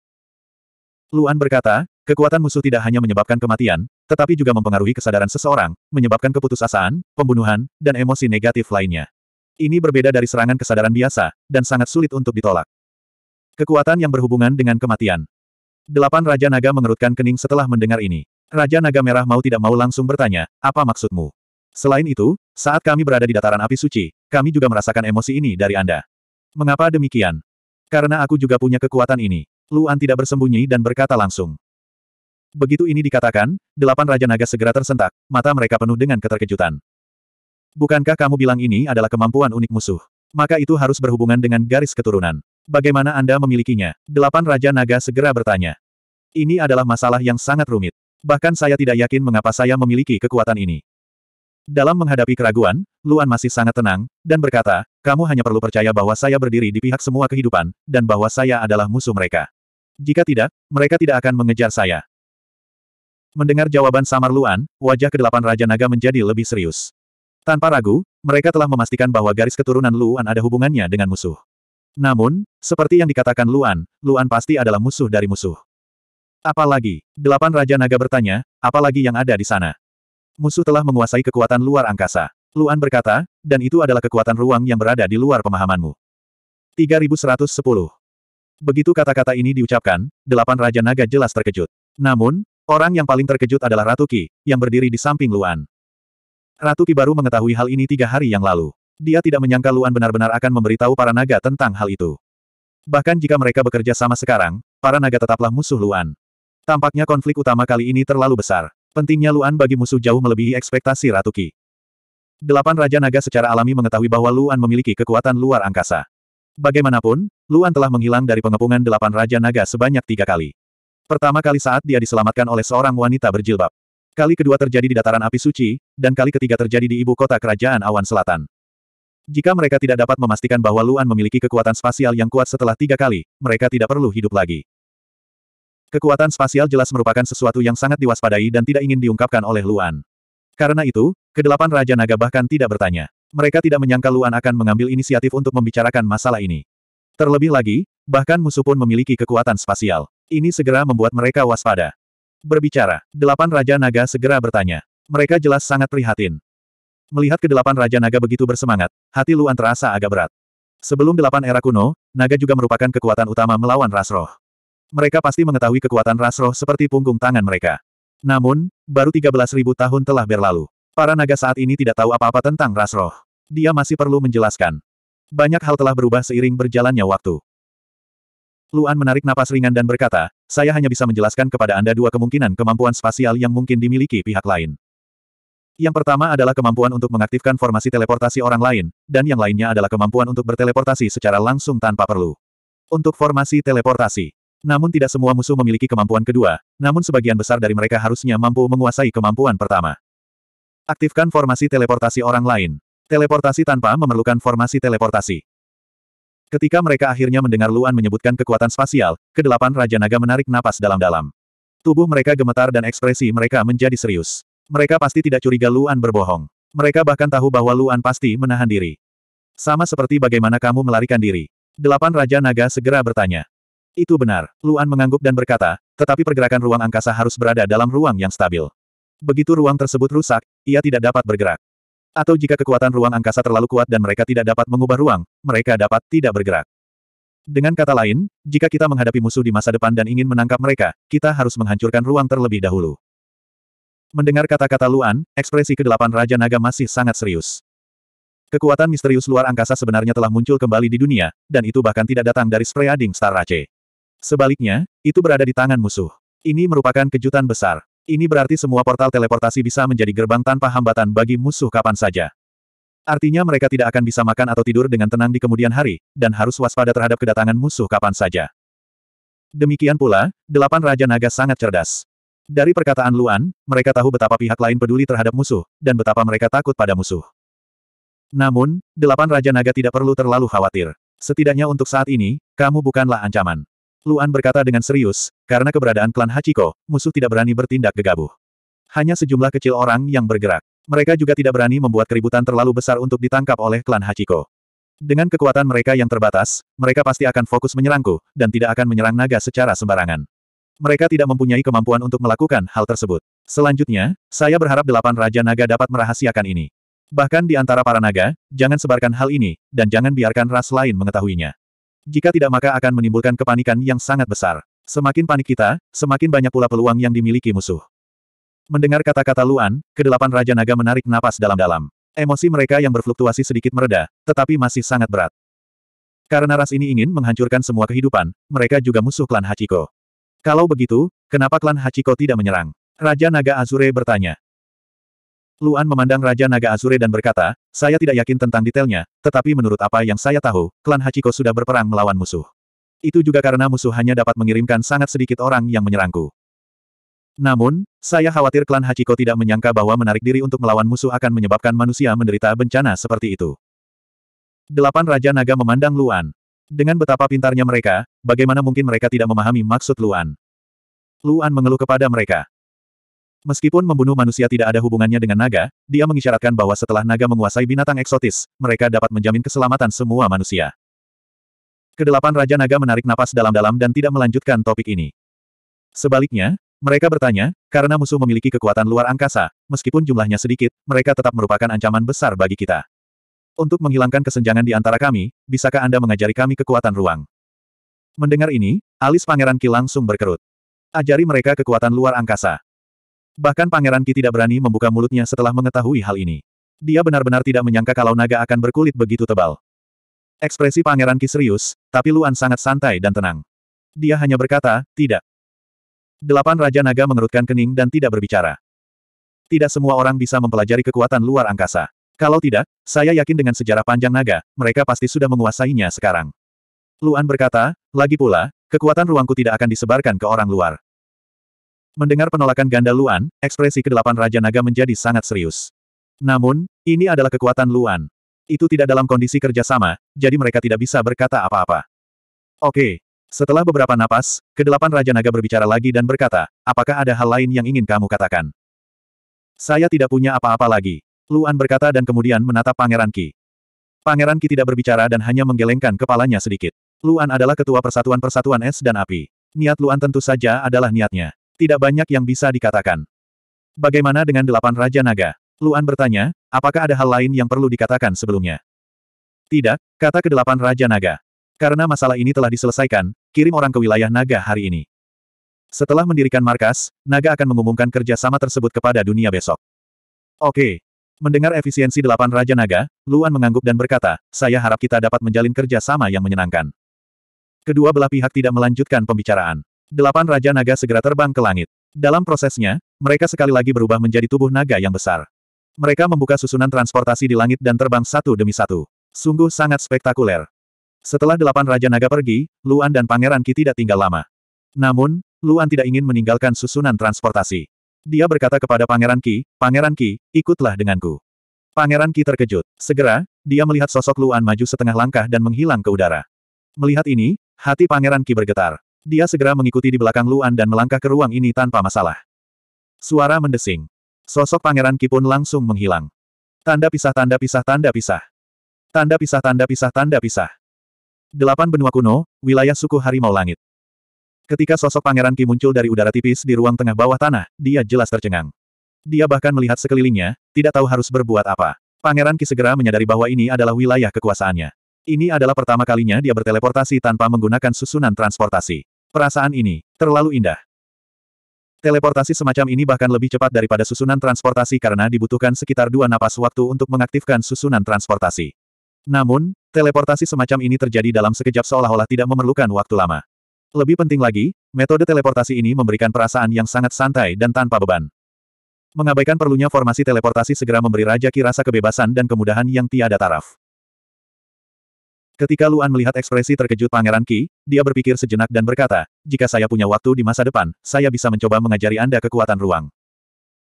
Luan berkata, kekuatan musuh tidak hanya menyebabkan kematian, tetapi juga mempengaruhi kesadaran seseorang, menyebabkan keputusasaan, pembunuhan, dan emosi negatif lainnya. Ini berbeda dari serangan kesadaran biasa, dan sangat sulit untuk ditolak. Kekuatan yang berhubungan dengan kematian. Delapan Raja Naga mengerutkan kening setelah mendengar ini. Raja Naga Merah mau tidak mau langsung bertanya, apa maksudmu? Selain itu, saat kami berada di dataran api suci, kami juga merasakan emosi ini dari Anda. Mengapa demikian? Karena aku juga punya kekuatan ini. Luan tidak bersembunyi dan berkata langsung. Begitu ini dikatakan, delapan Raja Naga segera tersentak, mata mereka penuh dengan keterkejutan. Bukankah kamu bilang ini adalah kemampuan unik musuh? Maka itu harus berhubungan dengan garis keturunan. Bagaimana Anda memilikinya? Delapan Raja Naga segera bertanya. Ini adalah masalah yang sangat rumit. Bahkan saya tidak yakin mengapa saya memiliki kekuatan ini. Dalam menghadapi keraguan, Luan masih sangat tenang, dan berkata, kamu hanya perlu percaya bahwa saya berdiri di pihak semua kehidupan, dan bahwa saya adalah musuh mereka. Jika tidak, mereka tidak akan mengejar saya. Mendengar jawaban samar Luan, wajah kedelapan Raja Naga menjadi lebih serius. Tanpa ragu, mereka telah memastikan bahwa garis keturunan Luan ada hubungannya dengan musuh. Namun, seperti yang dikatakan Luan, Luan pasti adalah musuh dari musuh. Apalagi, delapan Raja Naga bertanya, apalagi yang ada di sana? Musuh telah menguasai kekuatan luar angkasa. Luan berkata, dan itu adalah kekuatan ruang yang berada di luar pemahamanmu. 3110. Begitu kata-kata ini diucapkan, delapan Raja Naga jelas terkejut. Namun, orang yang paling terkejut adalah Ratu Ki, yang berdiri di samping Luan. Ratu Ki baru mengetahui hal ini tiga hari yang lalu. Dia tidak menyangka Luan benar-benar akan memberitahu para naga tentang hal itu. Bahkan jika mereka bekerja sama sekarang, para naga tetaplah musuh Luan. Tampaknya konflik utama kali ini terlalu besar. Pentingnya Luan bagi musuh jauh melebihi ekspektasi Ratu Qi. Delapan Raja Naga secara alami mengetahui bahwa Luan memiliki kekuatan luar angkasa. Bagaimanapun, Luan telah menghilang dari pengepungan delapan Raja Naga sebanyak tiga kali. Pertama kali saat dia diselamatkan oleh seorang wanita berjilbab. Kali kedua terjadi di dataran api suci, dan kali ketiga terjadi di ibu kota kerajaan awan selatan. Jika mereka tidak dapat memastikan bahwa Luan memiliki kekuatan spasial yang kuat setelah tiga kali, mereka tidak perlu hidup lagi. Kekuatan spasial jelas merupakan sesuatu yang sangat diwaspadai dan tidak ingin diungkapkan oleh Luan. Karena itu, kedelapan Raja Naga bahkan tidak bertanya. Mereka tidak menyangka Luan akan mengambil inisiatif untuk membicarakan masalah ini. Terlebih lagi, bahkan musuh pun memiliki kekuatan spasial. Ini segera membuat mereka waspada. Berbicara, delapan Raja Naga segera bertanya. Mereka jelas sangat prihatin. Melihat kedelapan Raja Naga begitu bersemangat, hati Luan terasa agak berat. Sebelum delapan era kuno, naga juga merupakan kekuatan utama melawan rasroh. Mereka pasti mengetahui kekuatan ras roh seperti punggung tangan mereka. Namun, baru 13.000 tahun telah berlalu. Para naga saat ini tidak tahu apa-apa tentang ras roh. Dia masih perlu menjelaskan. Banyak hal telah berubah seiring berjalannya waktu. Luan menarik napas ringan dan berkata, saya hanya bisa menjelaskan kepada Anda dua kemungkinan kemampuan spasial yang mungkin dimiliki pihak lain. Yang pertama adalah kemampuan untuk mengaktifkan formasi teleportasi orang lain, dan yang lainnya adalah kemampuan untuk berteleportasi secara langsung tanpa perlu. Untuk formasi teleportasi, namun tidak semua musuh memiliki kemampuan kedua, namun sebagian besar dari mereka harusnya mampu menguasai kemampuan pertama. Aktifkan formasi teleportasi orang lain. Teleportasi tanpa memerlukan formasi teleportasi. Ketika mereka akhirnya mendengar Luan menyebutkan kekuatan spasial, kedelapan Raja Naga menarik napas dalam-dalam. Tubuh mereka gemetar dan ekspresi mereka menjadi serius. Mereka pasti tidak curiga Luan berbohong. Mereka bahkan tahu bahwa Luan pasti menahan diri. Sama seperti bagaimana kamu melarikan diri. Delapan Raja Naga segera bertanya. Itu benar, Luan mengangguk dan berkata, tetapi pergerakan ruang angkasa harus berada dalam ruang yang stabil. Begitu ruang tersebut rusak, ia tidak dapat bergerak. Atau jika kekuatan ruang angkasa terlalu kuat dan mereka tidak dapat mengubah ruang, mereka dapat tidak bergerak. Dengan kata lain, jika kita menghadapi musuh di masa depan dan ingin menangkap mereka, kita harus menghancurkan ruang terlebih dahulu. Mendengar kata-kata Luan, ekspresi kedelapan Raja Naga masih sangat serius. Kekuatan misterius luar angkasa sebenarnya telah muncul kembali di dunia, dan itu bahkan tidak datang dari Spreading Star Race. Sebaliknya, itu berada di tangan musuh. Ini merupakan kejutan besar. Ini berarti semua portal teleportasi bisa menjadi gerbang tanpa hambatan bagi musuh kapan saja. Artinya mereka tidak akan bisa makan atau tidur dengan tenang di kemudian hari, dan harus waspada terhadap kedatangan musuh kapan saja. Demikian pula, delapan Raja Naga sangat cerdas. Dari perkataan Luan, mereka tahu betapa pihak lain peduli terhadap musuh, dan betapa mereka takut pada musuh. Namun, delapan Raja Naga tidak perlu terlalu khawatir. Setidaknya untuk saat ini, kamu bukanlah ancaman. Luan berkata dengan serius, karena keberadaan klan Hachiko, musuh tidak berani bertindak gegabah. Hanya sejumlah kecil orang yang bergerak. Mereka juga tidak berani membuat keributan terlalu besar untuk ditangkap oleh klan Hachiko. Dengan kekuatan mereka yang terbatas, mereka pasti akan fokus menyerangku, dan tidak akan menyerang naga secara sembarangan. Mereka tidak mempunyai kemampuan untuk melakukan hal tersebut. Selanjutnya, saya berharap delapan Raja Naga dapat merahasiakan ini. Bahkan di antara para naga, jangan sebarkan hal ini, dan jangan biarkan ras lain mengetahuinya. Jika tidak maka akan menimbulkan kepanikan yang sangat besar. Semakin panik kita, semakin banyak pula peluang yang dimiliki musuh. Mendengar kata-kata Luan, kedelapan Raja Naga menarik napas dalam-dalam. Emosi mereka yang berfluktuasi sedikit mereda, tetapi masih sangat berat. Karena ras ini ingin menghancurkan semua kehidupan, mereka juga musuh klan Hachiko. Kalau begitu, kenapa klan Hachiko tidak menyerang? Raja Naga Azure bertanya. Luan memandang Raja Naga Azure dan berkata, saya tidak yakin tentang detailnya, tetapi menurut apa yang saya tahu, klan Hachiko sudah berperang melawan musuh. Itu juga karena musuh hanya dapat mengirimkan sangat sedikit orang yang menyerangku. Namun, saya khawatir klan Hachiko tidak menyangka bahwa menarik diri untuk melawan musuh akan menyebabkan manusia menderita bencana seperti itu. Delapan Raja Naga memandang Luan. Dengan betapa pintarnya mereka, bagaimana mungkin mereka tidak memahami maksud Luan? Luan mengeluh kepada mereka. Meskipun membunuh manusia tidak ada hubungannya dengan naga, dia mengisyaratkan bahwa setelah naga menguasai binatang eksotis, mereka dapat menjamin keselamatan semua manusia. Kedelapan Raja Naga menarik napas dalam-dalam dan tidak melanjutkan topik ini. Sebaliknya, mereka bertanya, karena musuh memiliki kekuatan luar angkasa, meskipun jumlahnya sedikit, mereka tetap merupakan ancaman besar bagi kita. Untuk menghilangkan kesenjangan di antara kami, bisakah Anda mengajari kami kekuatan ruang? Mendengar ini, alis Pangeran Ki langsung berkerut. Ajari mereka kekuatan luar angkasa. Bahkan Pangeran Ki tidak berani membuka mulutnya setelah mengetahui hal ini. Dia benar-benar tidak menyangka kalau naga akan berkulit begitu tebal. Ekspresi Pangeran Ki serius, tapi Luan sangat santai dan tenang. Dia hanya berkata, tidak. Delapan Raja Naga mengerutkan kening dan tidak berbicara. Tidak semua orang bisa mempelajari kekuatan luar angkasa. Kalau tidak, saya yakin dengan sejarah panjang naga, mereka pasti sudah menguasainya sekarang. Luan berkata, lagi pula, kekuatan ruangku tidak akan disebarkan ke orang luar. Mendengar penolakan ganda Luan, ekspresi kedelapan Raja Naga menjadi sangat serius. Namun, ini adalah kekuatan Luan. Itu tidak dalam kondisi kerjasama, jadi mereka tidak bisa berkata apa-apa. Oke. Setelah beberapa napas, kedelapan Raja Naga berbicara lagi dan berkata, apakah ada hal lain yang ingin kamu katakan? Saya tidak punya apa-apa lagi. Luan berkata dan kemudian menatap Pangeran Ki. Pangeran Ki tidak berbicara dan hanya menggelengkan kepalanya sedikit. Luan adalah ketua persatuan persatuan es dan api. Niat Luan tentu saja adalah niatnya. Tidak banyak yang bisa dikatakan. Bagaimana dengan delapan Raja Naga? Luan bertanya, apakah ada hal lain yang perlu dikatakan sebelumnya? Tidak, kata kedelapan Raja Naga. Karena masalah ini telah diselesaikan, kirim orang ke wilayah Naga hari ini. Setelah mendirikan markas, Naga akan mengumumkan kerjasama tersebut kepada dunia besok. Oke. Mendengar efisiensi delapan Raja Naga, Luan mengangguk dan berkata, saya harap kita dapat menjalin kerjasama yang menyenangkan. Kedua belah pihak tidak melanjutkan pembicaraan. Delapan Raja Naga segera terbang ke langit. Dalam prosesnya, mereka sekali lagi berubah menjadi tubuh naga yang besar. Mereka membuka susunan transportasi di langit dan terbang satu demi satu. Sungguh sangat spektakuler. Setelah delapan Raja Naga pergi, Luan dan Pangeran Ki tidak tinggal lama. Namun, Luan tidak ingin meninggalkan susunan transportasi. Dia berkata kepada Pangeran Ki, Pangeran Ki, ikutlah denganku. Pangeran Ki terkejut. Segera, dia melihat sosok Luan maju setengah langkah dan menghilang ke udara. Melihat ini, hati Pangeran Ki bergetar. Dia segera mengikuti di belakang Luan dan melangkah ke ruang ini tanpa masalah. Suara mendesing. Sosok Pangeran Ki pun langsung menghilang. Tanda pisah tanda pisah tanda pisah. Tanda pisah tanda pisah tanda pisah. Delapan benua kuno, wilayah suku harimau langit. Ketika sosok Pangeran Ki muncul dari udara tipis di ruang tengah bawah tanah, dia jelas tercengang. Dia bahkan melihat sekelilingnya, tidak tahu harus berbuat apa. Pangeran Ki segera menyadari bahwa ini adalah wilayah kekuasaannya. Ini adalah pertama kalinya dia berteleportasi tanpa menggunakan susunan transportasi. Perasaan ini, terlalu indah. Teleportasi semacam ini bahkan lebih cepat daripada susunan transportasi karena dibutuhkan sekitar dua napas waktu untuk mengaktifkan susunan transportasi. Namun, teleportasi semacam ini terjadi dalam sekejap seolah-olah tidak memerlukan waktu lama. Lebih penting lagi, metode teleportasi ini memberikan perasaan yang sangat santai dan tanpa beban. Mengabaikan perlunya formasi teleportasi segera memberi Raja Ki rasa kebebasan dan kemudahan yang tiada taraf. Ketika Luan melihat ekspresi terkejut Pangeran Qi, dia berpikir sejenak dan berkata, jika saya punya waktu di masa depan, saya bisa mencoba mengajari Anda kekuatan ruang.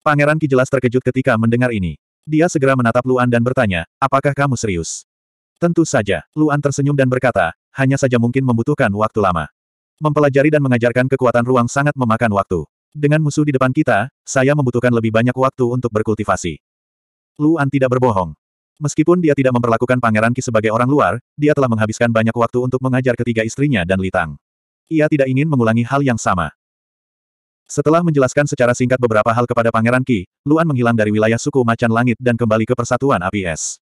Pangeran Qi jelas terkejut ketika mendengar ini. Dia segera menatap Luan dan bertanya, apakah kamu serius? Tentu saja, Luan tersenyum dan berkata, hanya saja mungkin membutuhkan waktu lama. Mempelajari dan mengajarkan kekuatan ruang sangat memakan waktu. Dengan musuh di depan kita, saya membutuhkan lebih banyak waktu untuk berkultivasi. Luan tidak berbohong. Meskipun dia tidak memperlakukan Pangeran Ki sebagai orang luar, dia telah menghabiskan banyak waktu untuk mengajar ketiga istrinya dan Litang. Ia tidak ingin mengulangi hal yang sama. Setelah menjelaskan secara singkat beberapa hal kepada Pangeran Ki, Luan menghilang dari wilayah suku Macan Langit dan kembali ke Persatuan APS.